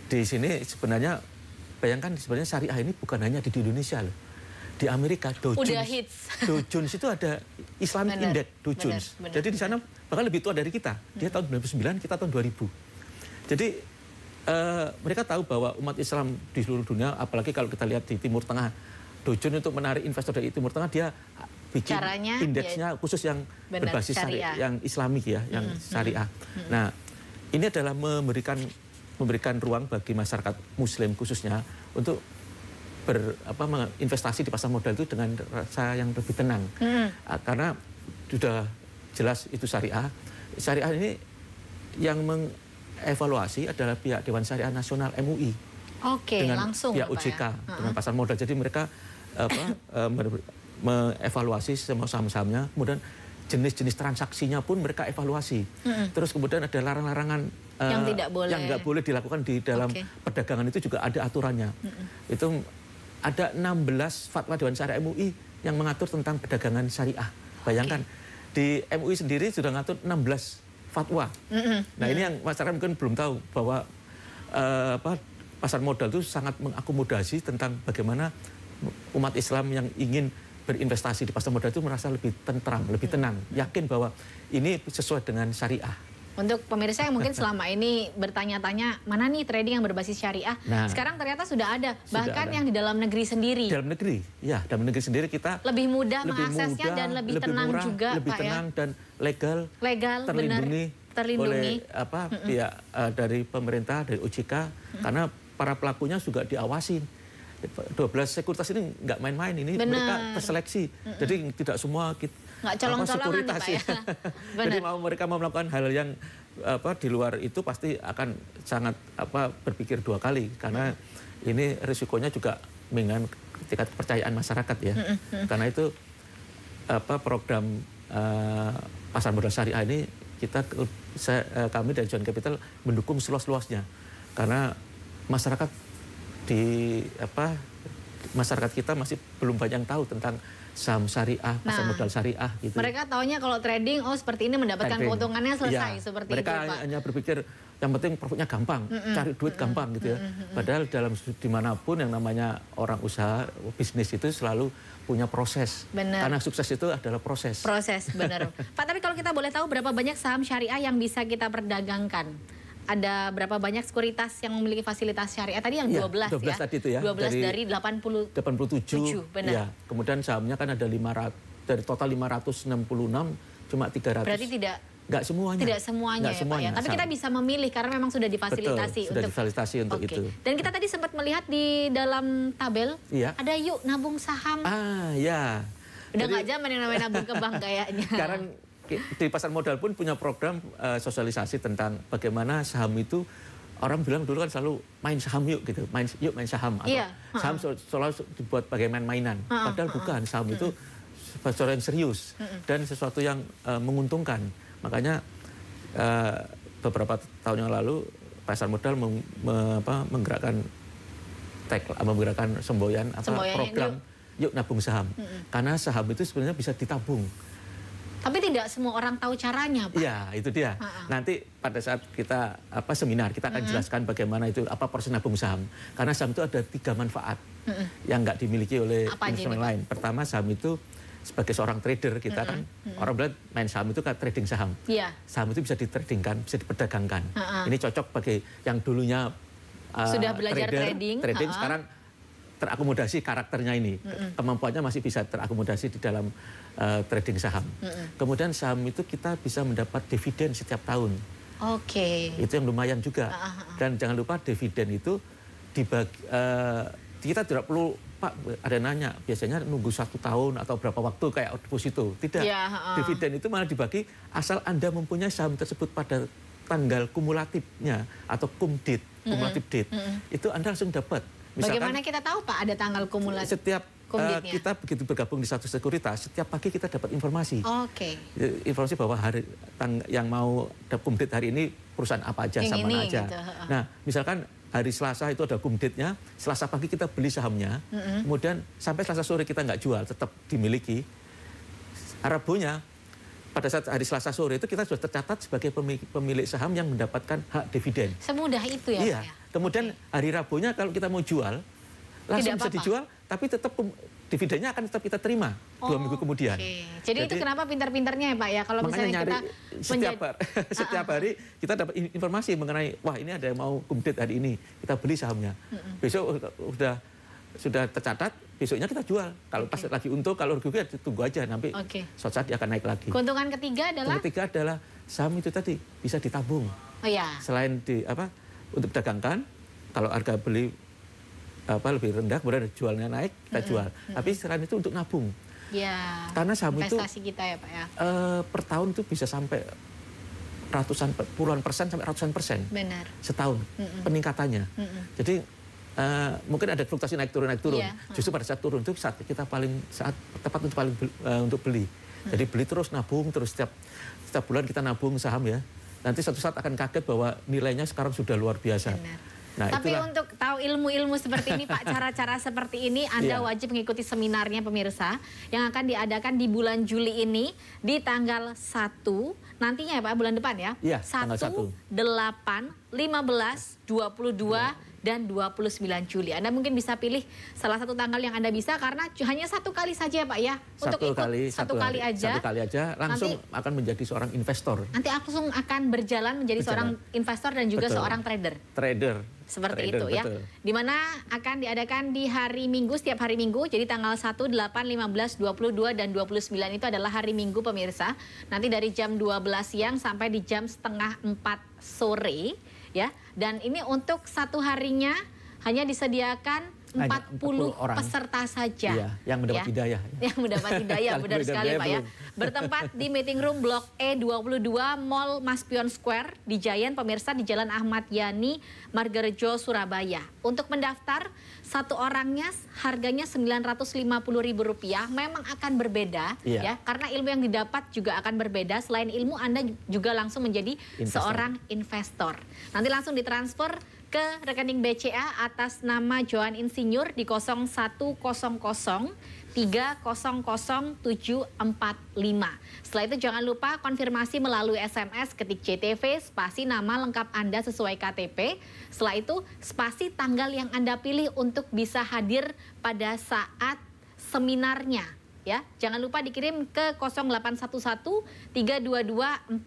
di sini sebenarnya bayangkan sebenarnya syariah ini bukan hanya di Indonesia loh. Di Amerika Dow Jones, itu ada Islam Index Dow Jadi di sana bahkan lebih tua dari kita. Dia tahun 99, kita tahun 2000. Jadi uh, mereka tahu bahwa umat Islam di seluruh dunia, apalagi kalau kita lihat di Timur Tengah, Dow untuk menarik investor dari Timur Tengah dia bikin Caranya, indeksnya ya, khusus yang benar, berbasis syariah. syariah, yang islami ya, yang mm-hmm. syariah. Hmm, nah, ini adalah memberikan memberikan ruang bagi masyarakat muslim khususnya untuk ber, apa, investasi di pasar modal itu dengan rasa yang lebih tenang. Hmm. Karena sudah jelas itu syariah. Syariah ini yang mengevaluasi adalah pihak Dewan Syariah Nasional MUI. Oke, dengan langsung pihak OJK, ya? dengan mm-hmm. pasar modal. Jadi mereka apa eh, mengevaluasi semua saham-sahamnya, kemudian jenis-jenis transaksinya pun mereka evaluasi. Hmm. Terus kemudian ada larangan larangan uh, eh, yang tidak boleh yang nggak boleh dilakukan di dalam okay. perdagangan itu juga ada aturannya. Hmm. Itu ada 16 fatwa Dewan Syariah MUI yang mengatur tentang perdagangan syariah. Bayangkan okay. di MUI sendiri sudah ngatur 16 fatwa. hmm Nah, ini yang masyarakat mungkin belum tahu bahwa uh, apa pasar modal itu sangat mengakomodasi tentang bagaimana umat Islam yang ingin berinvestasi di pasar modal itu merasa lebih tentram, lebih hmm. tenang, yakin bahwa ini sesuai dengan syariah. Untuk pemirsa yang mungkin selama ini bertanya-tanya mana nih trading yang berbasis syariah, nah, sekarang ternyata sudah ada, bahkan ada. yang di dalam negeri sendiri. Dalam negeri, ya dalam negeri sendiri kita lebih mudah lebih mengaksesnya mudah, dan lebih, lebih tenang murah, juga, lebih Pak ya. tenang ya. dan legal, legal, terlindungi, bener, terlindungi. oleh apa mm -mm. pihak uh, dari pemerintah, dari OJK, mm -mm. karena para pelakunya juga diawasin 12 sekuritas ini nggak main-main ini Bener. mereka terseleksi. Mm-mm. Jadi tidak semua kita nggak colong-colongan Pak, ya. ya. Jadi mau mereka mau melakukan hal yang apa di luar itu pasti akan sangat apa berpikir dua kali karena ini risikonya juga dengan tingkat kepercayaan masyarakat ya. Mm-hmm. Karena itu apa program uh, pasar modal syariah ini kita saya, eh, kami dari John Capital mendukung seluas-luasnya karena masyarakat di apa masyarakat kita masih belum banyak tahu tentang saham syariah, pasar nah, modal syariah gitu. Mereka taunya kalau trading oh seperti ini mendapatkan trading. keuntungannya iya. selesai ya, seperti mereka itu, Mereka hanya berpikir yang penting profitnya gampang, mm -mm. cari duit gampang gitu ya. Mm -mm. Padahal dalam dimanapun yang namanya orang usaha, bisnis itu selalu punya proses. Bener. Karena sukses itu adalah proses. Proses, benar. Pak, tapi kalau kita boleh tahu berapa banyak saham syariah yang bisa kita perdagangkan? ada berapa banyak sekuritas yang memiliki fasilitas syariah tadi yang 12, iya, ya, 12 ya. tadi itu ya. 12 dari, dari 80 87. 7, benar. Ya. Kemudian sahamnya kan ada 500 dari total 566 cuma 300. Berarti tidak Enggak semuanya. Tidak semuanya, Nggak ya, semuanya Pak ya. Tapi kita bisa memilih karena memang sudah difasilitasi Betul, sudah untuk difasilitasi untuk okay. itu. Dan kita tadi sempat melihat di dalam tabel iya. ada yuk nabung saham. Ah, ya. Udah nggak Jadi... zaman yang namanya nabung ke bank kayaknya. Sekarang di pasar modal pun punya program uh, sosialisasi tentang bagaimana saham itu orang bilang dulu kan selalu main saham yuk gitu, main yuk main saham atau yeah. saham uh selalu dibuat bagaimana main-mainan. Uh Padahal uh bukan saham itu sesuatu yang serius uh dan sesuatu yang uh, menguntungkan. Makanya uh, beberapa tahun yang lalu pasar modal meng, me, apa, menggerakkan tag, menggerakkan semboyan atau program yuk. yuk nabung saham. Uh Karena saham itu sebenarnya bisa ditabung tapi tidak semua orang tahu caranya, Pak. Iya, itu dia. Ha -ha. Nanti pada saat kita apa seminar kita akan -hmm. jelaskan bagaimana itu apa porsi nabung saham. Karena saham itu ada tiga manfaat -hmm. yang nggak dimiliki oleh apa instrumen lain. Pertama, saham itu sebagai seorang trader kita mm -hmm. kan mm -hmm. orang bilang main saham itu kan trading saham. Yeah. Saham itu bisa ditradingkan, bisa diperdagangkan. Uh -huh. Ini cocok bagi yang dulunya uh, sudah eh, belajar trader, trading, trading uh -huh. sekarang terakomodasi karakternya ini. mm -hmm. Kemampuannya masih bisa terakomodasi di dalam uh, trading saham. mm -hmm. Kemudian saham itu kita bisa mendapat dividen setiap tahun. Oke. Okay. Itu yang lumayan juga. Uh ah, -huh. Ah, ah. Dan jangan lupa dividen itu dibagi uh, kita tidak perlu Pak ada nanya biasanya nunggu satu tahun atau berapa waktu kayak deposito. Tidak. Yeah, iya, uh. Dividen itu malah dibagi asal Anda mempunyai saham tersebut pada tanggal kumulatifnya atau kumdit, kumulatif mm date. Mm -hmm. Itu Anda langsung dapat Misalkan, Bagaimana kita tahu Pak ada tanggal kumulatif? Setiap uh, kita begitu bergabung di satu sekuritas, setiap pagi kita dapat informasi. Oke. Okay. Ya, informasi bahwa hari tang, yang mau kumdit hari ini perusahaan apa aja yang sama ini, aja. Gitu. Nah, misalkan hari Selasa itu ada kumditnya, Selasa pagi kita beli sahamnya, mm -hmm. kemudian sampai Selasa sore kita nggak jual, tetap dimiliki. Rabunya pada saat hari Selasa sore itu kita sudah tercatat sebagai pemilik, saham yang mendapatkan hak dividen. Semudah itu ya? Iya. Ya? Kemudian okay. hari Rabunya kalau kita mau jual, langsung Tidak bisa apa -apa. dijual, tapi tetap dividennya akan tetap kita terima oh, dua minggu kemudian. Okay. Jadi, Jadi itu kenapa pintar-pintarnya ya Pak ya kalau misalnya nyari, kita setiap menjadi... hari, ah, setiap ah, hari ah. kita dapat informasi mengenai wah ini ada yang mau kumdit hari ini kita beli sahamnya. Besok udah sudah tercatat besoknya kita jual. Kalau okay. pas lagi untung, kalau rugi ya tunggu aja nanti okay. suatu saat dia akan naik lagi. Keuntungan ketiga adalah? Keuntungan ketiga adalah saham itu tadi bisa ditabung. Oh ya. Selain di apa untuk dagangkan, kalau harga beli apa lebih rendah kemudian jualnya naik kita jual. Mm -hmm. Tapi selain itu untuk nabung. Ya. Karena saham investasi itu kita ya pak ya. Eh, per tahun itu bisa sampai ratusan puluhan persen sampai ratusan persen. Benar. Setahun mm -mm. peningkatannya. Mm -mm. Jadi uh, mungkin ada fluktuasi naik turun naik turun. Yeah. Justru pada saat turun itu saat kita paling saat tepat untuk paling uh, untuk beli. Hmm. Jadi beli terus nabung terus setiap setiap bulan kita nabung saham ya. Nanti satu saat akan kaget bahwa nilainya sekarang sudah luar biasa. Benar. Nah, Tapi itulah. untuk tahu ilmu-ilmu seperti ini Pak, cara-cara seperti ini Anda yeah. wajib mengikuti seminarnya pemirsa yang akan diadakan di bulan Juli ini di tanggal 1 nantinya ya Pak bulan depan ya. Iya, yeah, 1, 1 8 15 22 yeah dan 29 Juli. Anda mungkin bisa pilih salah satu tanggal yang Anda bisa karena hanya satu kali saja ya, Pak ya satu untuk ikut kali, satu, kali aja. Satu kali aja langsung nanti, akan menjadi seorang investor. Nanti langsung akan berjalan menjadi berjalan. seorang investor dan juga betul. seorang trader. Trader. Seperti trader, itu ya. betul. ya. Dimana akan diadakan di hari Minggu setiap hari Minggu. Jadi tanggal 1, 8, 15, 22 dan 29 itu adalah hari Minggu pemirsa. Nanti dari jam 12 siang sampai di jam setengah 4 sore ya. Dan ini untuk satu harinya hanya disediakan 40 orang. peserta saja. Iya, yang mendapat ya. hidayah. Ya. Yang mendapat hidayah, benar sekali Pak ya. Bertempat di meeting room Blok E22 Mall Maspion Square di Jayan, pemirsa di Jalan Ahmad Yani, Margarejo, Surabaya. Untuk mendaftar, satu orangnya harganya Rp950.000 memang akan berbeda iya. ya karena ilmu yang didapat juga akan berbeda selain ilmu Anda juga langsung menjadi investor. seorang investor. Nanti langsung ditransfer ke rekening BCA atas nama Johan Insinyur di 0100 Setelah itu jangan lupa konfirmasi melalui SMS ketik JTV spasi nama lengkap Anda sesuai KTP. Setelah itu spasi tanggal yang Anda pilih untuk bisa hadir pada saat seminarnya. Ya, jangan lupa dikirim ke 0811 322 422.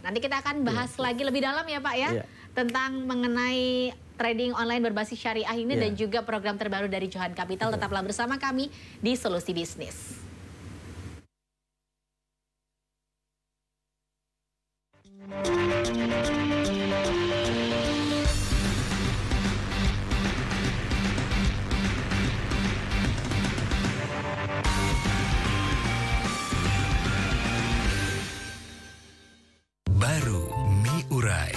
Nanti kita akan bahas ya, ya. lagi lebih dalam ya Pak ya. ya tentang mengenai trading online berbasis syariah ini yeah. dan ya. juga program terbaru dari Johan Capital. Ya. Tetaplah bersama kami di Solusi Bisnis. Baru Mi Urai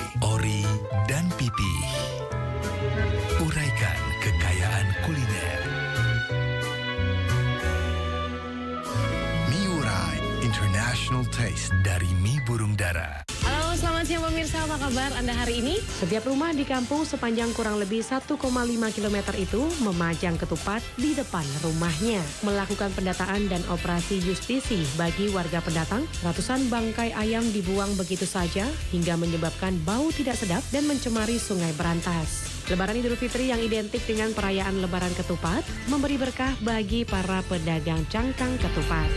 Exceptional Taste dari mie burung dara. Halo, selamat siang pemirsa. Apa kabar Anda hari ini? Setiap rumah di kampung sepanjang kurang lebih 1,5 km itu memajang ketupat di depan rumahnya. Melakukan pendataan dan operasi justisi bagi warga pendatang, ratusan bangkai ayam dibuang begitu saja hingga menyebabkan bau tidak sedap dan mencemari sungai Berantas. Lebaran Idul Fitri yang identik dengan perayaan Lebaran Ketupat memberi berkah bagi para pedagang cangkang ketupat.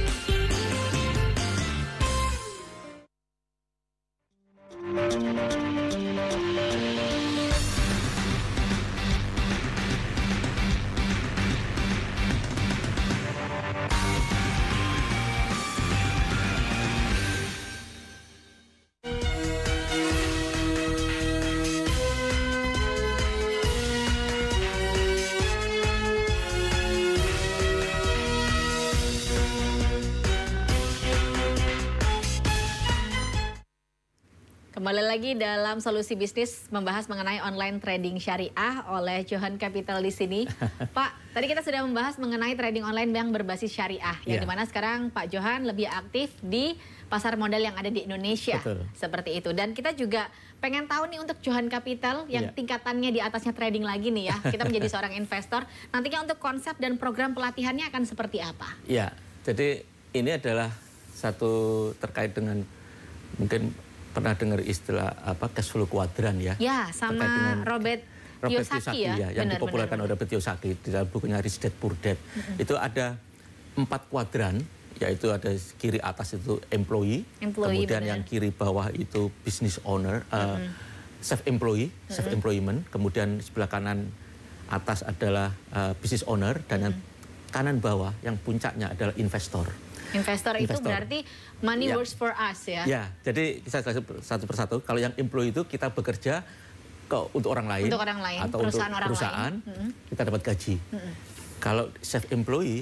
Kembali lagi dalam solusi bisnis membahas mengenai online trading syariah oleh Johan Capital di sini. Pak, tadi kita sudah membahas mengenai trading online yang berbasis syariah. Yang iya. dimana sekarang Pak Johan lebih aktif di pasar modal yang ada di Indonesia. Betul. Seperti itu. Dan kita juga pengen tahu nih untuk Johan Capital yang yeah. tingkatannya di atasnya trading lagi nih ya. Kita menjadi seorang investor. Nantinya untuk konsep dan program pelatihannya akan seperti apa? Ya, yeah. jadi ini adalah satu terkait dengan mungkin pernah dengar istilah apa cash flow kuadran ya? Ya, sama Robert Robert Kiyosaki, ya, ya benar, yang dipopulerkan oleh Robert Kiyosaki di dalam bukunya Rich Dad Poor Dad. Mm -hmm. Itu ada empat kuadran, yaitu ada kiri atas itu employee, employee kemudian benar. yang kiri bawah itu business owner, mm -hmm. self employee, mm -hmm. self employment, kemudian sebelah kanan atas adalah uh, business owner dan mm -hmm. yang kanan bawah yang puncaknya adalah investor. Investor, investor. itu berarti money ya. works for us ya? Ya, jadi bisa satu persatu. Kalau yang employee itu kita bekerja ke, untuk orang lain, untuk orang lain atau perusahaan untuk orang lain. Perusahaan, mm-hmm. kita dapat gaji. -hmm. Kalau self employee,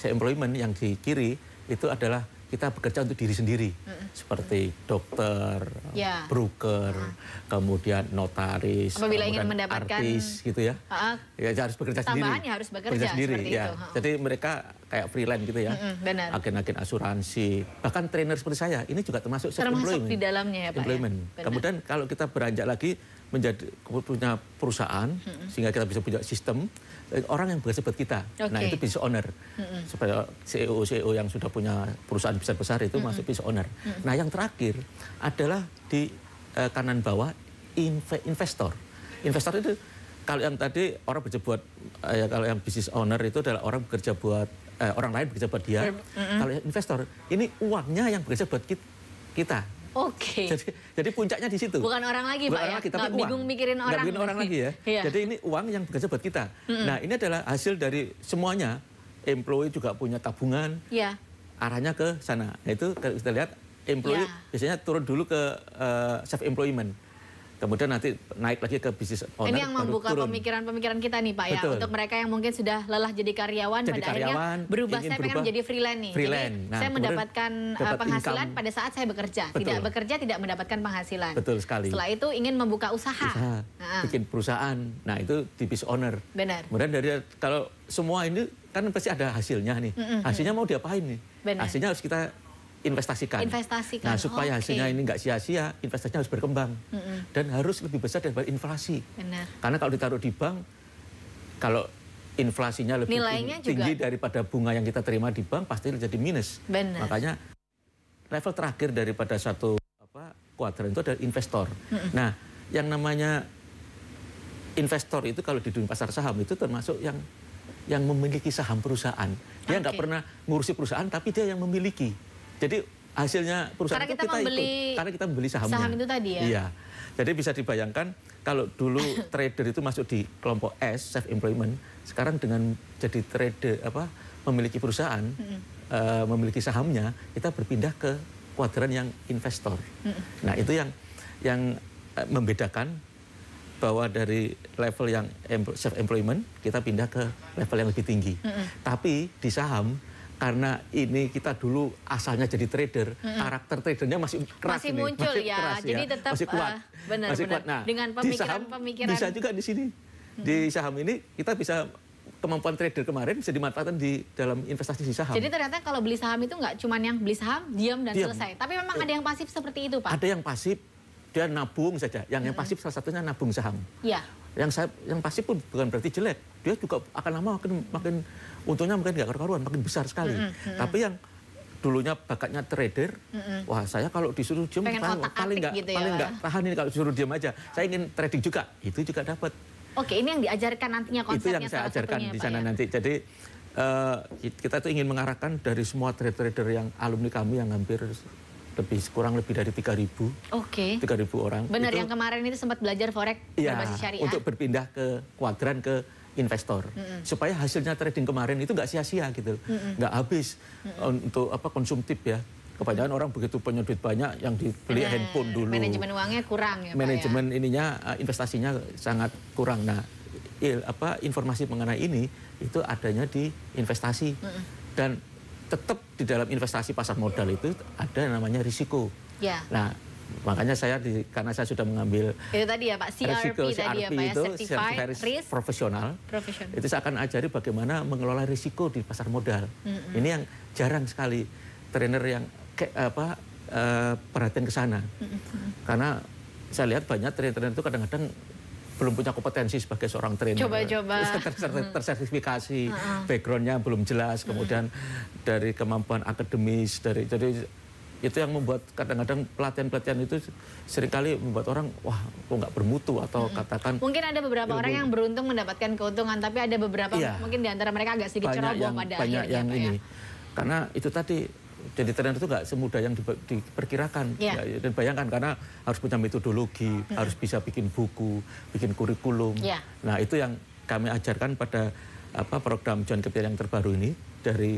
self employment yang di kiri itu adalah kita bekerja untuk diri sendiri mm-hmm. seperti dokter, yeah. broker, uh-huh. kemudian notaris, apabila kemudian ingin mendapatkan artis gitu ya. Uh-huh. Ya harus bekerja sendiri. Ya harus bekerja, bekerja sendiri ya. Itu. huh Jadi mereka kayak freelance gitu ya. Mm-hmm, Agen-agen asuransi, bahkan trainer seperti saya ini juga termasuk termasuk di dalamnya ya Pak. Ya. Employment. Ya? Kemudian kalau kita beranjak lagi menjadi punya perusahaan hmm. sehingga kita bisa punya sistem eh, orang yang bekerja buat kita. Okay. Nah itu business owner. Hmm. Supaya CEO CEO yang sudah punya perusahaan besar besar itu hmm. masuk business owner. Hmm. Nah yang terakhir adalah di uh, kanan bawah inv investor. Investor itu kalau yang tadi orang bekerja buat eh, ya, kalau yang bisnis owner itu adalah orang bekerja buat uh, orang lain bekerja buat dia. -hmm. Kalau investor ini uangnya yang bekerja buat kita. Oke. Okay. Jadi, jadi puncaknya di situ. Bukan orang lagi, Bukan Pak. Orang ya? lagi, tapi Nggak uang. bingung mikirin orang. Nggak bingung orang lagi ya. Iya. Jadi ini uang yang bekerja buat kita. Mm -mm. Nah, ini adalah hasil dari semuanya. Employee juga punya tabungan. Iya. Arahnya ke sana. Nah, itu kita lihat employee yeah. biasanya turun dulu ke uh, eh, self employment. Kemudian nanti naik lagi ke bisnis owner. Ini yang membuka pemikiran-pemikiran kita nih Pak ya. Untuk mereka yang mungkin sudah lelah jadi karyawan, jadi pada karyawan, akhirnya berubah, saya berubah, pengen menjadi freelance nih. Freelance. Jadi nah, saya mendapatkan eh, penghasilan income. pada saat saya bekerja. Betul. Tidak bekerja, tidak mendapatkan penghasilan. Betul sekali. Setelah itu ingin membuka usaha. usaha nah. Bikin perusahaan. Nah itu tipis owner. Benar. Kemudian dari kalau semua ini kan pasti ada hasilnya nih. Mm -hmm. Hasilnya mau diapain nih? Benar. Hasilnya harus kita investasikan. Investasikan. Nah, supaya okay. hasilnya ini nggak sia-sia, investasinya harus berkembang mm -hmm. dan harus lebih besar daripada inflasi. Benar. Karena kalau ditaruh di bank, kalau inflasinya lebih Nilainya tinggi juga. daripada bunga yang kita terima di bank, pasti jadi minus. Benar. Makanya level terakhir daripada satu apa kuadran itu adalah investor. Mm -hmm. Nah, yang namanya investor itu kalau di dunia pasar saham itu termasuk yang yang memiliki saham perusahaan. Dia nggak okay. pernah ngurusi perusahaan, tapi dia yang memiliki. Jadi hasilnya perusahaan karena kita itu kita membeli ikut karena kita membeli sahamnya. Saham itu tadi ya. Iya. Jadi bisa dibayangkan kalau dulu trader itu masuk di kelompok S self employment, sekarang dengan jadi trader apa memiliki perusahaan, -hmm. uh, memiliki sahamnya, kita berpindah ke kuadran yang investor. -hmm. Nah, itu yang yang eh, membedakan bahwa dari level yang self employment kita pindah ke level yang lebih tinggi. -hmm. Tapi di saham karena ini kita dulu asalnya jadi trader, -hmm. karakter tradernya masih keras masih ini, muncul masih ya, keras, jadi ya. tetap masih kuat, uh, benar, masih benar. kuat. Nah, dengan pemikiran-pemikiran bisa juga di sini di saham ini kita bisa kemampuan trader kemarin bisa dimanfaatkan di dalam investasi di saham. Jadi ternyata kalau beli saham itu nggak cuma yang beli saham, diam dan diam. selesai. Tapi memang eh, ada yang pasif seperti itu, Pak. Ada yang pasif, dia nabung saja. Yang hmm. yang pasif salah satunya nabung saham. Iya. Yang yang pasif pun bukan berarti jelek. Dia juga akan lama makin makin untungnya mungkin nggak karu-karuan, makin besar sekali. Mm -hmm. Tapi yang dulunya bakatnya trader, mm-hmm. wah saya kalau disuruh diem Pengen paling nggak gitu ya, paling tahan ini kalau disuruh diem aja. Saya ingin trading juga, itu juga dapat. Oke, ini yang diajarkan nantinya konsepnya. Itu yang saya ajarkan ya, di sana ya? nanti. Jadi uh, kita tuh ingin mengarahkan dari semua trader-trader yang alumni kami yang hampir lebih kurang lebih dari 3000. Oke. Okay. 3000 orang. Benar yang kemarin itu sempat belajar forex ya, berbasis syariah. Untuk berpindah ke kuadran ke investor mm-hmm. supaya hasilnya trading kemarin itu nggak sia-sia gitu mm-hmm. nggak habis mm-hmm. untuk apa konsumtif ya kebanyakan orang begitu punya duit banyak yang dibeli nah, handphone dulu manajemen uangnya kurang ya, ya? manajemen ya? ininya eh, investasinya sangat kurang nah il, apa informasi mengenai ini itu adanya di investasi mm-hmm. dan tetap di dalam investasi pasar modal itu ada namanya risiko yeah. nah Makanya saya di, karena saya sudah mengambil itu tadi ya Pak CRP, risiko, CRP tadi ya, Pak, ya, itu certified risk profesional, profesional. Itu saya akan ajari bagaimana mengelola risiko di pasar modal. Mm -hmm. Ini yang jarang sekali trainer yang ke, apa uh, perhatian ke sana. Mm -hmm. Karena saya lihat banyak trainer-trainer itu kadang-kadang belum punya kompetensi sebagai seorang trainer. Coba-coba. Tersertifikasi, ter ter ter backgroundnya belum jelas, kemudian dari kemampuan akademis, dari jadi itu yang membuat kadang-kadang pelatihan-pelatihan itu seringkali membuat orang wah kok nggak bermutu atau hmm. katakan mungkin ada beberapa ilmu. orang yang beruntung mendapatkan keuntungan tapi ada beberapa iya, mungkin di antara mereka agak sedikit ceroboh pada banyak akhirnya yang ini ya. karena itu tadi jadi trainer itu nggak semudah yang diperkirakan yeah. Ya, ya, dan bayangkan karena harus punya metodologi -hmm. harus bisa bikin buku bikin kurikulum yeah. nah itu yang kami ajarkan pada apa program John Kepir yang terbaru ini dari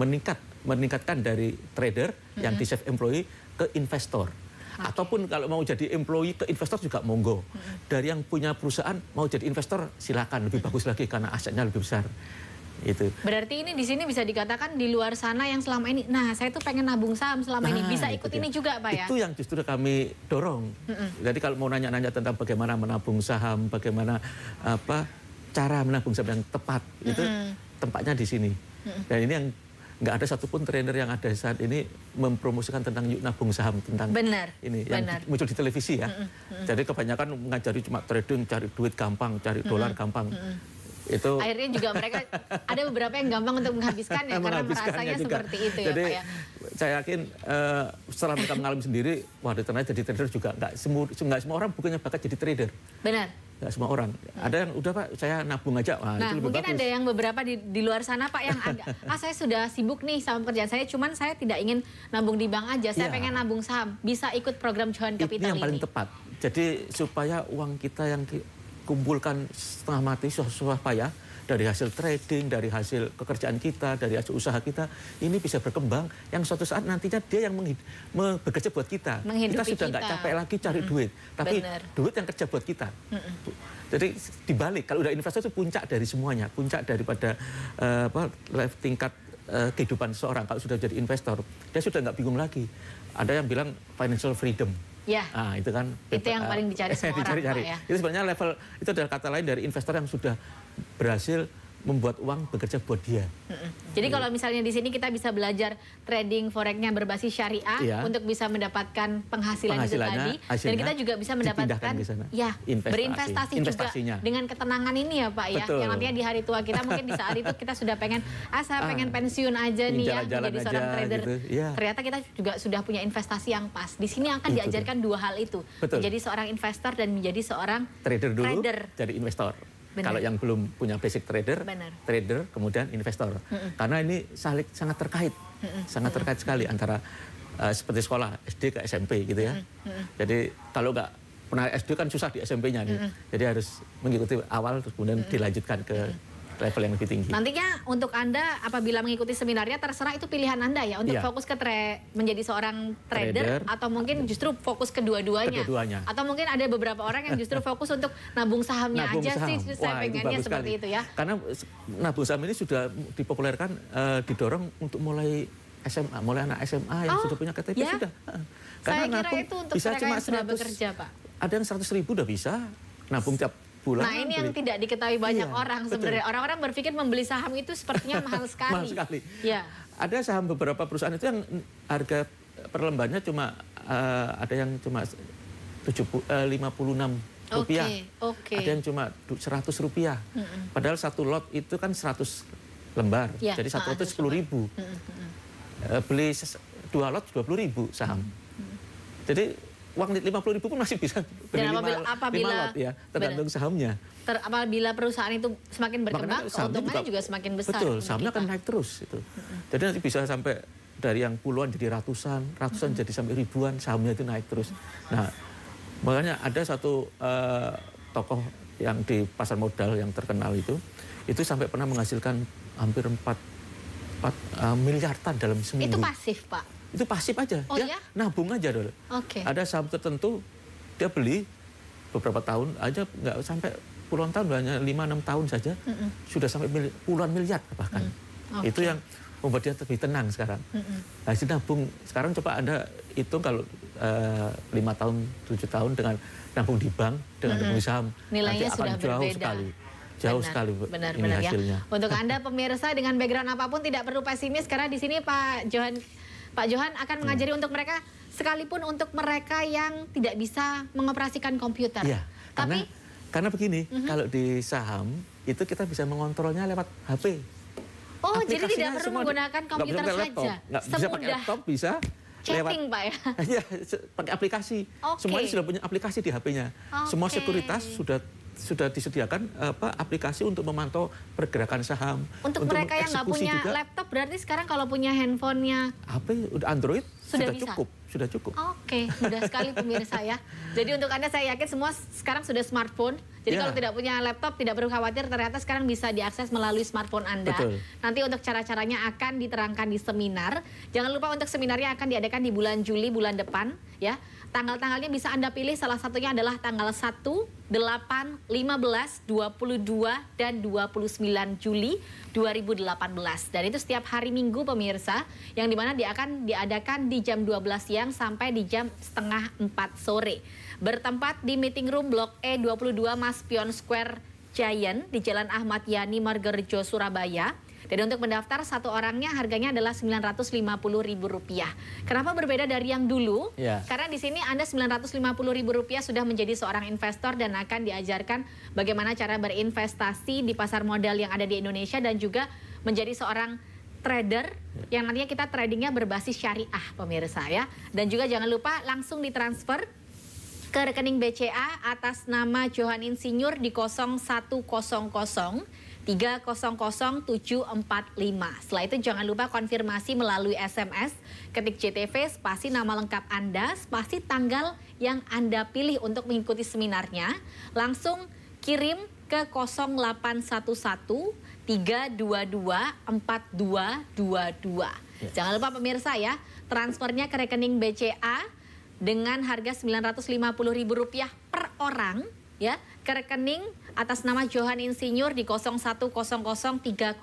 meningkat meningkatkan dari trader hmm. yang di safe employee ke investor. Okay. Ataupun kalau mau jadi employee ke investor juga monggo. Hmm. Dari yang punya perusahaan mau jadi investor silakan lebih hmm. bagus lagi karena asetnya lebih besar. Itu. Berarti ini di sini bisa dikatakan di luar sana yang selama ini, nah saya tuh pengen nabung saham selama nah, ini bisa ikut ini juga pak ya? Itu yang justru kami dorong. mm hmm Jadi kalau mau nanya-nanya tentang bagaimana menabung saham, bagaimana apa cara menabung saham yang tepat, mm hmm itu tempatnya di sini. Dan ini yang nggak ada satupun trainer yang ada saat ini mempromosikan tentang yuk nabung saham tentang benar, ini yang muncul di televisi ya. Mm -mm. Jadi kebanyakan mengajari cuma trading, cari duit gampang, cari dolar gampang. Mm itu akhirnya juga mereka ada beberapa yang gampang untuk menghabiskan ya karena merasanya juga. seperti itu ya, jadi, ya Pak ya. Saya yakin uh, setelah mereka mengalami sendiri, wah ternyata jadi trader juga nggak semua semua orang bukannya bakal jadi trader. Benar. Gak semua orang. Ada yang udah pak, saya nabung aja. Wah, nah, itu lebih mungkin bagus. ada yang beberapa di, di luar sana pak yang agak, ah saya sudah sibuk nih sama pekerjaan saya, cuman saya tidak ingin nabung di bank aja, saya ya. pengen nabung saham. Bisa ikut program Johan Capital ini. yang paling ini. tepat. Jadi supaya uang kita yang dikumpulkan setengah mati, susah payah, dari hasil trading, dari hasil kekerjaan kita, dari hasil usaha kita, ini bisa berkembang yang suatu saat nantinya dia yang bekerja buat kita. kita sudah nggak capek lagi cari mm -hmm. duit, tapi Bener. duit yang kerja buat kita. Mm -hmm. Jadi dibalik kalau udah investasi itu puncak dari semuanya, puncak daripada uh, apa life tingkat eh, kehidupan seorang kalau sudah jadi investor, dia sudah nggak bingung lagi. Ada yang bilang financial freedom. Ya. Nah, itu kan itu yang ah, paling dicari semua dicari -cari. ya. Itu sebenarnya level itu adalah kata lain dari investor yang sudah berhasil membuat uang bekerja buat dia. Jadi kalau misalnya di sini kita bisa belajar trading foreknya berbasis syariah iya. untuk bisa mendapatkan penghasilan itu tadi hasilnya, dan kita juga bisa mendapatkan di sana. ya Investasi. berinvestasi juga dengan ketenangan ini ya Pak Betul. ya yang artinya di hari tua kita mungkin di saat itu kita sudah pengen ah saya ah, pengen pensiun aja nih Jalan -jalan ya menjadi seorang aja, gitu, trader. Gitu. Ya. Ternyata kita juga sudah punya investasi yang pas. Di sini akan itu diajarkan dua hal itu. Betul. Menjadi seorang investor dan menjadi seorang trader dulu trader. jadi investor. Benar. Kalau yang belum punya basic trader, Benar. trader kemudian investor. Mm Karena ini saling sangat terkait, mm sangat terkait sekali antara uh, seperti sekolah SD ke SMP gitu ya. Mm Jadi kalau nggak pernah SD kan susah di SMP-nya nih. Gitu. Mm Jadi harus mengikuti awal terus kemudian mm dilanjutkan ke mm level yang lebih tinggi. Nantinya untuk Anda apabila mengikuti seminarnya terserah itu pilihan Anda ya untuk ya. fokus ke tra menjadi seorang trader, trader atau mungkin iya. justru fokus kedua-duanya. kedua Atau mungkin ada beberapa orang yang justru fokus untuk nabung sahamnya nabung aja saham. sih Wah, saya pengennya seperti itu ya. Karena nabung saham ini sudah dipopulerkan uh, didorong untuk mulai SMA, mulai anak SMA yang oh, sudah punya KTP ya? sudah. Karena Saya kira itu untuk bisa mereka cuma yang sudah bekerja, Pak. Ada yang 100 ribu udah bisa, nabung tiap pulang. Nah ini yang tidak diketahui banyak iya, orang sebenarnya. Orang-orang berpikir membeli saham itu sepertinya mahal sekali. mahal sekali. Ya. Ada saham beberapa perusahaan itu yang harga per cuma uh, ada yang cuma 70, uh, 56 rupiah. Okay, okay. Ada yang cuma 100 rupiah. Mm -mm. Padahal satu lot itu kan 100 lembar. Ya, Jadi satu lot itu 10 ribu. Mm -mm. Uh, beli dua lot 20 ribu saham. Mm -mm. Jadi uang lima puluh ribu pun masih bisa. Dan apabila, lima, apabila lima lot, ya, tergantung sahamnya. Ter, apabila perusahaan itu semakin berkembang, keuntungannya juga, juga semakin besar. Betul, gitu. sahamnya kita. akan naik terus. Itu. Jadi nanti bisa sampai dari yang puluhan jadi ratusan, ratusan hmm jadi sampai ribuan, sahamnya itu naik terus. Nah, makanya ada satu uh, tokoh yang di pasar modal yang terkenal itu, itu sampai pernah menghasilkan hampir 4 4 uh, miliar dalam seminggu. Itu pasif, Pak itu pasif aja. Oh, dia ya? nabung aja dulu. Okay. Ada saham tertentu dia beli beberapa tahun aja nggak sampai puluhan tahun hanya lima enam tahun saja mm -mm. sudah sampai mili puluhan miliar bahkan. Mm. Okay. Itu yang membuat dia lebih tenang sekarang. Mm -mm. Nah, nabung sekarang coba Anda hitung kalau eh, lima uh, tahun, tujuh tahun dengan nabung di bank, dengan mm -hmm. nabung di saham, Nilainya nanti akan sudah jauh berbeda. sekali. Jauh benar, sekali benar, ini benar, ya. hasilnya. Ya. Untuk Anda pemirsa dengan background apapun tidak perlu pesimis karena di sini Pak Johan Pak Johan akan hmm. mengajari hmm. untuk mereka sekalipun untuk mereka yang tidak bisa mengoperasikan komputer. Iya, tapi karena, begini, uh mhm. -huh. kalau di saham itu kita bisa mengontrolnya lewat HP. Oh, jadi tidak perlu menggunakan komputer saja. Laptop. bisa pakai laptop, bisa chatting lewat, pak ya? Iya, pakai aplikasi. Okay. Semuanya sudah punya aplikasi di HP-nya. Okay. Semua sekuritas sudah sudah disediakan apa aplikasi untuk memantau pergerakan saham. Untuk, untuk mereka yang nggak punya juga. laptop berarti sekarang kalau punya handphonenya ya? HP Android sudah, sudah cukup, sudah cukup. Oke, mudah sekali pemirsa ya. Jadi untuk Anda saya yakin semua sekarang sudah smartphone. Jadi ya. kalau tidak punya laptop tidak perlu khawatir ternyata sekarang bisa diakses melalui smartphone Anda. Betul. Nanti untuk cara-caranya akan diterangkan di seminar. Jangan lupa untuk seminarnya akan diadakan di bulan Juli bulan depan ya. Tanggal-tanggalnya bisa Anda pilih salah satunya adalah tanggal 1, 8, 15, 22, dan 29 Juli 2018. Dan itu setiap hari Minggu pemirsa, yang dimana dia akan diadakan di jam 12 siang sampai di jam setengah 4 sore. Bertempat di meeting room Blok E22 Mas Pion Square Giant di Jalan Ahmad Yani Margerjo, Surabaya. Jadi untuk mendaftar satu orangnya harganya adalah Rp950.000. Kenapa berbeda dari yang dulu? Ya. Karena di sini Anda Rp950.000 sudah menjadi seorang investor dan akan diajarkan bagaimana cara berinvestasi di pasar modal yang ada di Indonesia dan juga menjadi seorang trader yang nantinya kita tradingnya berbasis syariah pemirsa ya. Dan juga jangan lupa langsung ditransfer ke rekening BCA atas nama Johan Insinyur di 0100 300745. Setelah itu jangan lupa konfirmasi melalui SMS, ketik JTV, spasi nama lengkap Anda, spasi tanggal yang Anda pilih untuk mengikuti seminarnya. Langsung kirim ke 0811 dua Yes. Ya. Jangan lupa pemirsa ya, transfernya ke rekening BCA dengan harga Rp950.000 per orang ya ke rekening atas nama Johan Insinyur di 0100300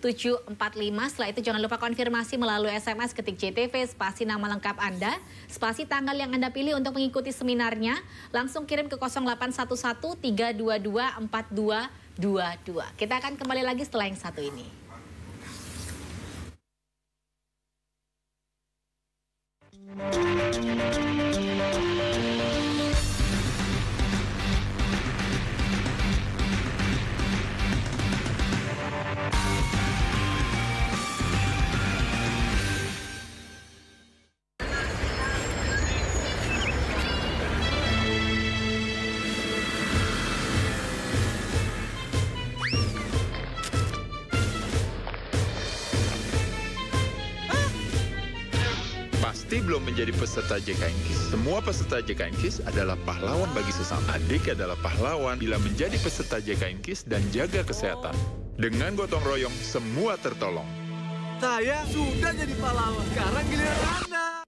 745. Setelah itu jangan lupa konfirmasi melalui SMS ketik JTV spasi nama lengkap Anda, spasi tanggal yang Anda pilih untuk mengikuti seminarnya. Langsung kirim ke 0811-322-4222. Kita akan kembali lagi setelah yang satu ini. Sakti belum menjadi peserta JKNKIS. Semua peserta JKNKIS adalah pahlawan bagi sesama. Adik adalah pahlawan bila menjadi peserta JKNKIS dan jaga kesehatan. Dengan gotong royong, semua tertolong. Saya sudah jadi pahlawan. Sekarang giliran Anda.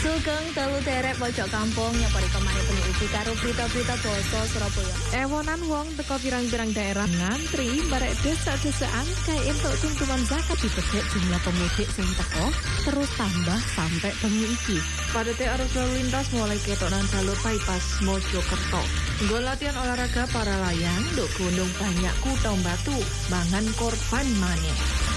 Sugeng telu terek pojok kampung yang paling kemarin punya uji karo berita-berita boso Surabaya. Ewonan wong teko pirang-pirang daerah ngantri barek desa-desaan kayak entuk tuntutan zakat pedek jumlah pemudik sing teko terus tambah sampai bengi Pada te arus lalu lintas mulai ketok dan jalur bypass Mojokerto. Go latihan olahraga para layang, dok gunung banyak kutong batu, bangan korban maneh.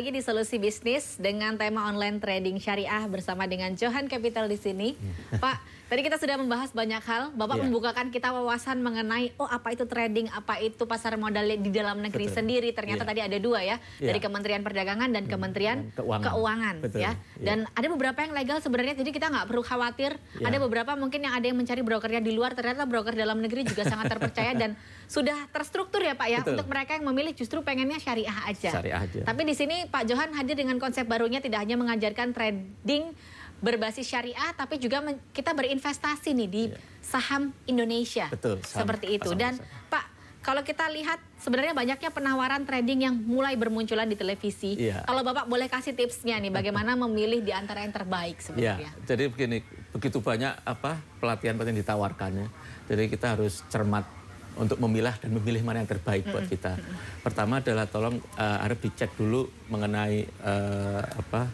lagi di Solusi Bisnis dengan tema online trading syariah bersama dengan Johan Capital di sini. Hmm. Pak, tadi kita sudah membahas banyak hal. Bapak yeah. membukakan kita wawasan mengenai oh apa itu trading, apa itu pasar modal di dalam negeri Betul. sendiri. Ternyata yeah. tadi ada dua ya, yeah. dari Kementerian Perdagangan dan hmm. Kementerian Keuangan, Keuangan Betul. ya. Iya. Dan ada beberapa yang legal sebenarnya, jadi kita nggak perlu khawatir. Yeah. Ada beberapa mungkin yang ada yang mencari brokernya di luar, ternyata broker dalam negeri juga sangat terpercaya dan sudah terstruktur ya Pak ya Betul. untuk mereka yang memilih justru pengennya syariah aja. Syariah aja. Tapi di sini Pak Johan hadir dengan konsep barunya tidak hanya mengajarkan trading berbasis syariah tapi juga kita berinvestasi nih di iya. saham Indonesia. Betul. Saham, seperti itu. Dan saham. Pak, kalau kita lihat sebenarnya banyaknya penawaran trading yang mulai bermunculan di televisi. Iya. Kalau Bapak boleh kasih tipsnya nih bagaimana memilih di antara yang terbaik iya. sebenarnya. Iya. Jadi begini, begitu banyak apa pelatihan-pelatihan ditawarkannya. Jadi kita harus cermat untuk memilah dan memilih mana yang terbaik buat kita. Pertama adalah tolong uh, eh, Arab dicek dulu mengenai uh, apa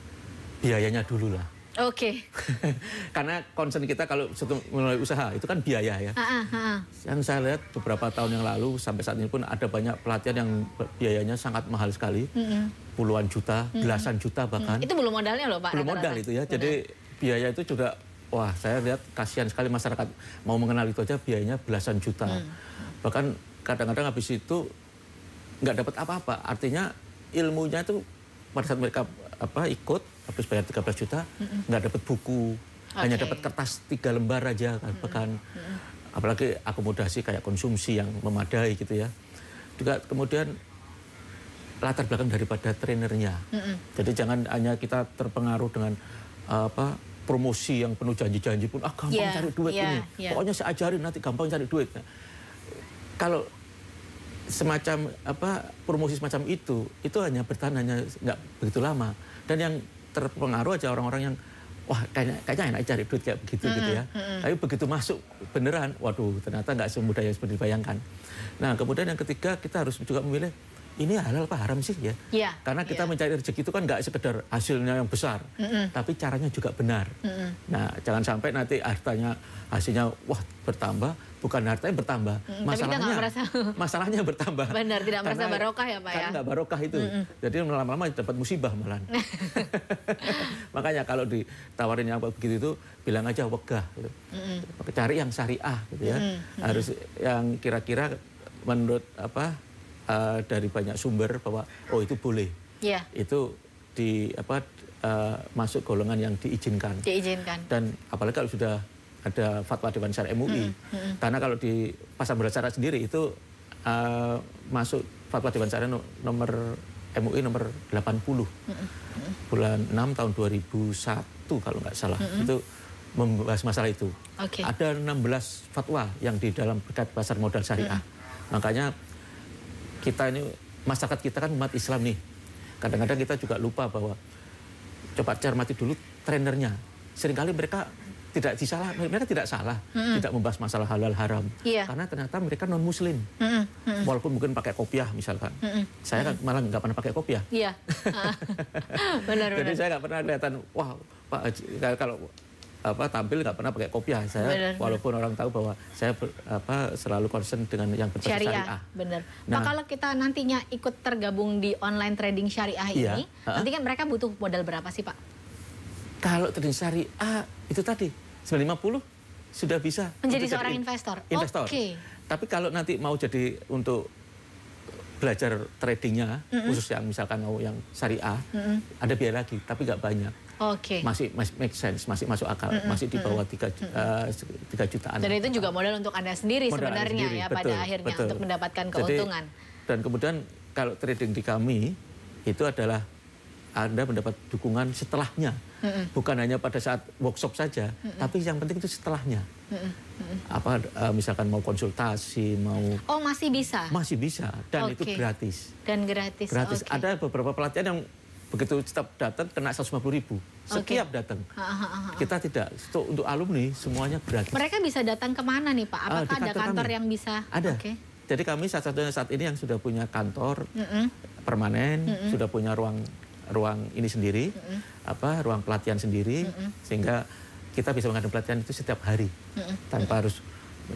biayanya dulu lah. Oke. Okay. Karena concern kita kalau mulai usaha itu kan biaya ya. Uh, uh, uh. Yang saya lihat beberapa tahun yang lalu sampai saat ini pun ada banyak pelatihan yang biayanya sangat mahal sekali, mm -hmm. puluhan juta, mm -hmm. belasan juta bahkan. Mm Itu belum modalnya loh pak. Belum rata -rata. modal itu ya. Benar. Jadi biaya itu juga wah saya lihat kasihan sekali masyarakat mau mengenal itu aja biayanya belasan juta. Mm. Bahkan kadang-kadang habis itu nggak dapat apa-apa. Artinya ilmunya itu pada saat mereka apa ikut habis bayar 13 juta nggak dapat buku, okay. hanya dapat kertas tiga lembar aja kan. Bahkan apalagi akomodasi kayak konsumsi yang memadai gitu ya. Juga kemudian latar belakang daripada trainernya. Jadi jangan hanya kita terpengaruh dengan apa promosi yang penuh janji-janji pun ah gampang yeah, cari duit yeah, ini. Yeah. Pokoknya saya ajarin nanti gampang cari duit. Kalau semacam apa promosi semacam itu itu hanya bertahan hanya nggak begitu lama dan yang terpengaruh aja orang-orang yang wah kayaknya kayaknya enak cari duit kayak begitu -hmm. gitu ya -hmm. tapi begitu masuk beneran waduh ternyata nggak semudah yang seperti dibayangkan nah kemudian yang ketiga kita harus juga memilih ini halal apa haram sih ya? Yeah, Karena kita yeah. mencari rezeki itu kan nggak sekedar hasilnya yang besar, mm -hmm. tapi caranya juga benar. Mm -hmm. Nah, jangan sampai nanti hartanya hasilnya wah bertambah, bukan hartanya bertambah. Mm, masalahnya merasa... masalahnya bertambah. Benar, tidak merasa barokah ya Pak ya. Tidak barokah itu. Mm -mm. Jadi lama-lama dapat musibah malah. Makanya kalau ditawarin yang begitu itu bilang aja wegah gitu. Mm -mm. Cari yang syariah gitu ya. Mm -mm. Harus yang kira-kira menurut apa uh, dari banyak sumber bahwa oh itu boleh. Yeah. Itu di apa uh, masuk golongan yang diizinkan. Diizinkan. Dan apalagi kalau sudah ada fatwa Dewan Syariah MUI. Hmm. Karena kalau di pasar syariah sendiri itu uh, masuk fatwa Dewan Syariah nomor MUI nomor 80 bulan 6 tahun 2001 kalau nggak salah -hmm. itu membahas masalah itu. Okay. Ada 16 fatwa yang di dalam berkat pasar modal syariah. -hmm. Makanya kita ini masyarakat kita kan umat Islam nih. Kadang-kadang kita juga lupa bahwa coba cermati dulu trenernya. Seringkali mereka tidak disalah mereka tidak salah mm -hmm. tidak membahas masalah halal haram yeah. karena ternyata mereka non muslim mm -hmm. walaupun mungkin pakai kopiah misalkan mm -hmm. saya kan malah nggak pernah pakai kopiah yeah. Iya. benar, benar. jadi saya nggak pernah kelihatan wah pak kalau apa tampil nggak pernah pakai kopiah saya benar, walaupun orang tahu bahwa saya apa selalu concern dengan yang berbasis syariah. syariah. Benar. Nah, kalau kita nantinya ikut tergabung di online trading syariah iya, ini, uh -huh. nanti kan mereka butuh modal berapa sih Pak? Kalau trading syariah itu tadi 950 sudah bisa menjadi seorang investor. Investor. Oke. Okay. Tapi kalau nanti mau jadi untuk belajar tradingnya, mm -hmm. khusus yang misalkan mau yang syariah, mm -hmm. ada biaya lagi, tapi nggak banyak. Oke. Okay. Masih masih make sense, masih masuk akal, mm -hmm. masih di bawah tiga mm -hmm. jutaan. Dan itu juga modal untuk anda sendiri modal sebenarnya ya sendiri. ya betul, pada akhirnya betul. untuk mendapatkan keuntungan. Jadi, dan kemudian kalau trading di kami itu adalah anda mendapat dukungan setelahnya, mm mm bukan hanya pada saat workshop saja, mm mm tapi yang penting itu setelahnya. mm mm Apa uh, misalkan mau konsultasi, mau Oh, masih bisa. Masih bisa dan okay. itu gratis. Dan gratis. Gratis. Okay. Ada beberapa pelatihan yang begitu tetap datang kena 150.000 ribu setiap okay. datang. Ha, ha, ha, Kita tidak untuk alumni semuanya gratis. Mereka bisa datang kemana nih Pak? Ah, Apakah uh, kantor ada kantor kami. yang bisa? Ada. Okay. Jadi kami saat satunya saat ini yang sudah punya kantor mm -mm. permanen, mm -mm. sudah punya ruang ruang ini sendiri, mm-hmm. apa ruang pelatihan sendiri, mm-hmm. sehingga kita bisa mengadakan pelatihan itu setiap hari mm-hmm. tanpa harus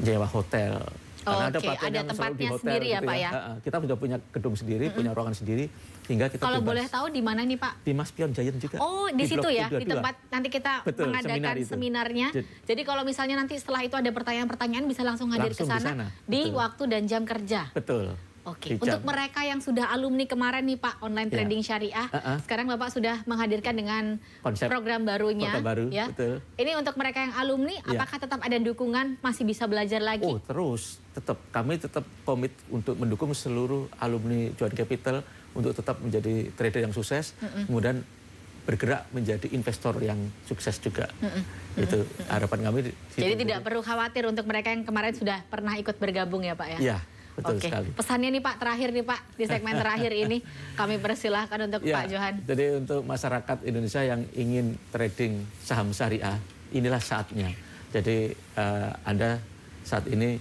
menyewa hotel. Oh, Karena okay. ada pelatihan ada yang hotel sendiri ya, gitu ya, Pak ya. ya? Kita sudah punya gedung sendiri, mm-hmm. punya ruangan sendiri, sehingga kita. Kalau boleh tahu di mana nih Pak? Di Mas Pion Giant juga. Oh, di, di situ ya, 22. di tempat nanti kita Betul, mengadakan seminar seminarnya. Jadi, Jadi kalau misalnya nanti setelah itu ada pertanyaan-pertanyaan bisa langsung hadir ke sana sana di waktu dan jam kerja. Betul. Oke, okay. untuk mereka yang sudah alumni kemarin nih Pak online iya. trading ya. syariah, uh -uh. sekarang Bapak sudah menghadirkan dengan Konsep program barunya. Program baru, ya. betul. Ini untuk mereka yang alumni, ya. apakah tetap ada dukungan, masih bisa belajar lagi? Oh, terus, tetap. Kami tetap komit untuk mendukung seluruh alumni Joint Capital untuk tetap menjadi trader yang sukses, mm -mm. kemudian bergerak menjadi investor yang sukses juga. Mm -mm. Itu harapan kami. Jadi tidak perlu khawatir untuk mereka yang kemarin sudah pernah ikut bergabung ya Pak ya? Ya, Betul Oke. sekali. Pesannya nih Pak terakhir nih Pak di segmen terakhir ini kami persilahkan untuk ya, Pak Johan. Jadi untuk masyarakat Indonesia yang ingin trading saham syariah inilah saatnya. Jadi uh, Anda saat ini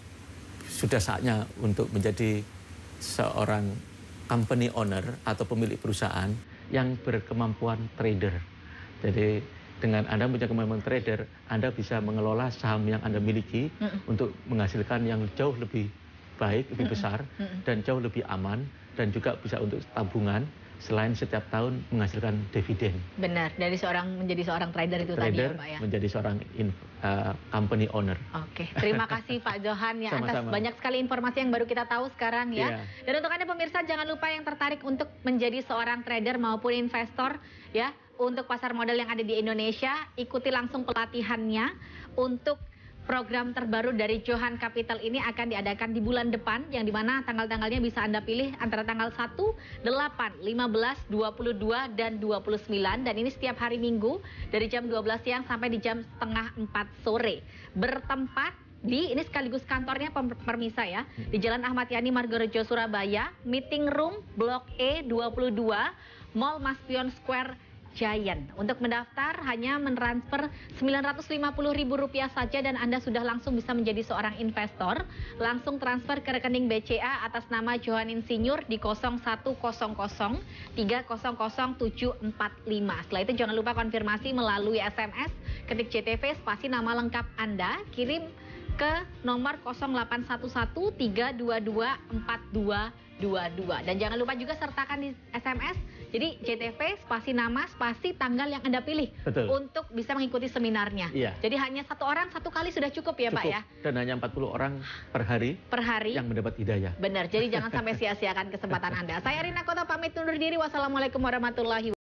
sudah saatnya untuk menjadi seorang company owner atau pemilik perusahaan yang berkemampuan trader. Jadi dengan Anda punya kemampuan trader, Anda bisa mengelola saham yang Anda miliki mm -mm. untuk menghasilkan yang jauh lebih baik lebih besar dan jauh lebih aman dan juga bisa untuk tabungan selain setiap tahun menghasilkan dividen. Benar, dari seorang menjadi seorang trader itu trader, tadi ya Pak ya. menjadi seorang in, uh, company owner. Oke, terima kasih Pak Johan ya Sama -sama. atas banyak sekali informasi yang baru kita tahu sekarang ya. Yeah. Dan untuk Anda pemirsa jangan lupa yang tertarik untuk menjadi seorang trader maupun investor ya untuk pasar modal yang ada di Indonesia, ikuti langsung pelatihannya untuk program terbaru dari Johan Capital ini akan diadakan di bulan depan yang dimana tanggal-tanggalnya bisa Anda pilih antara tanggal 1, 8, 15, 22, dan 29 dan ini setiap hari Minggu dari jam 12 siang sampai di jam setengah 4 sore bertempat di ini sekaligus kantornya permisa ya di Jalan Ahmad Yani Margorejo Surabaya meeting room blok E 22 Mall Maspion Square Giant. Untuk mendaftar hanya mentransfer Rp950.000 saja dan Anda sudah langsung bisa menjadi seorang investor. Langsung transfer ke rekening BCA atas nama Johanin Senior di 01003000745. Setelah itu jangan lupa konfirmasi melalui SMS, ketik JTV, spasi nama lengkap Anda, kirim ke nomor 08113224222 dan jangan lupa juga sertakan di SMS jadi JTV spasi nama spasi tanggal yang Anda pilih Betul. untuk bisa mengikuti seminarnya. Iya. Jadi hanya satu orang satu kali sudah cukup ya cukup. Pak ya. Dan hanya 40 orang per hari. Per hari. Yang mendapat hidayah. Benar. Jadi jangan sampai sia-siakan kesempatan Anda. Saya Rina Kota pamit undur diri. Wassalamualaikum warahmatullahi wabarakatuh.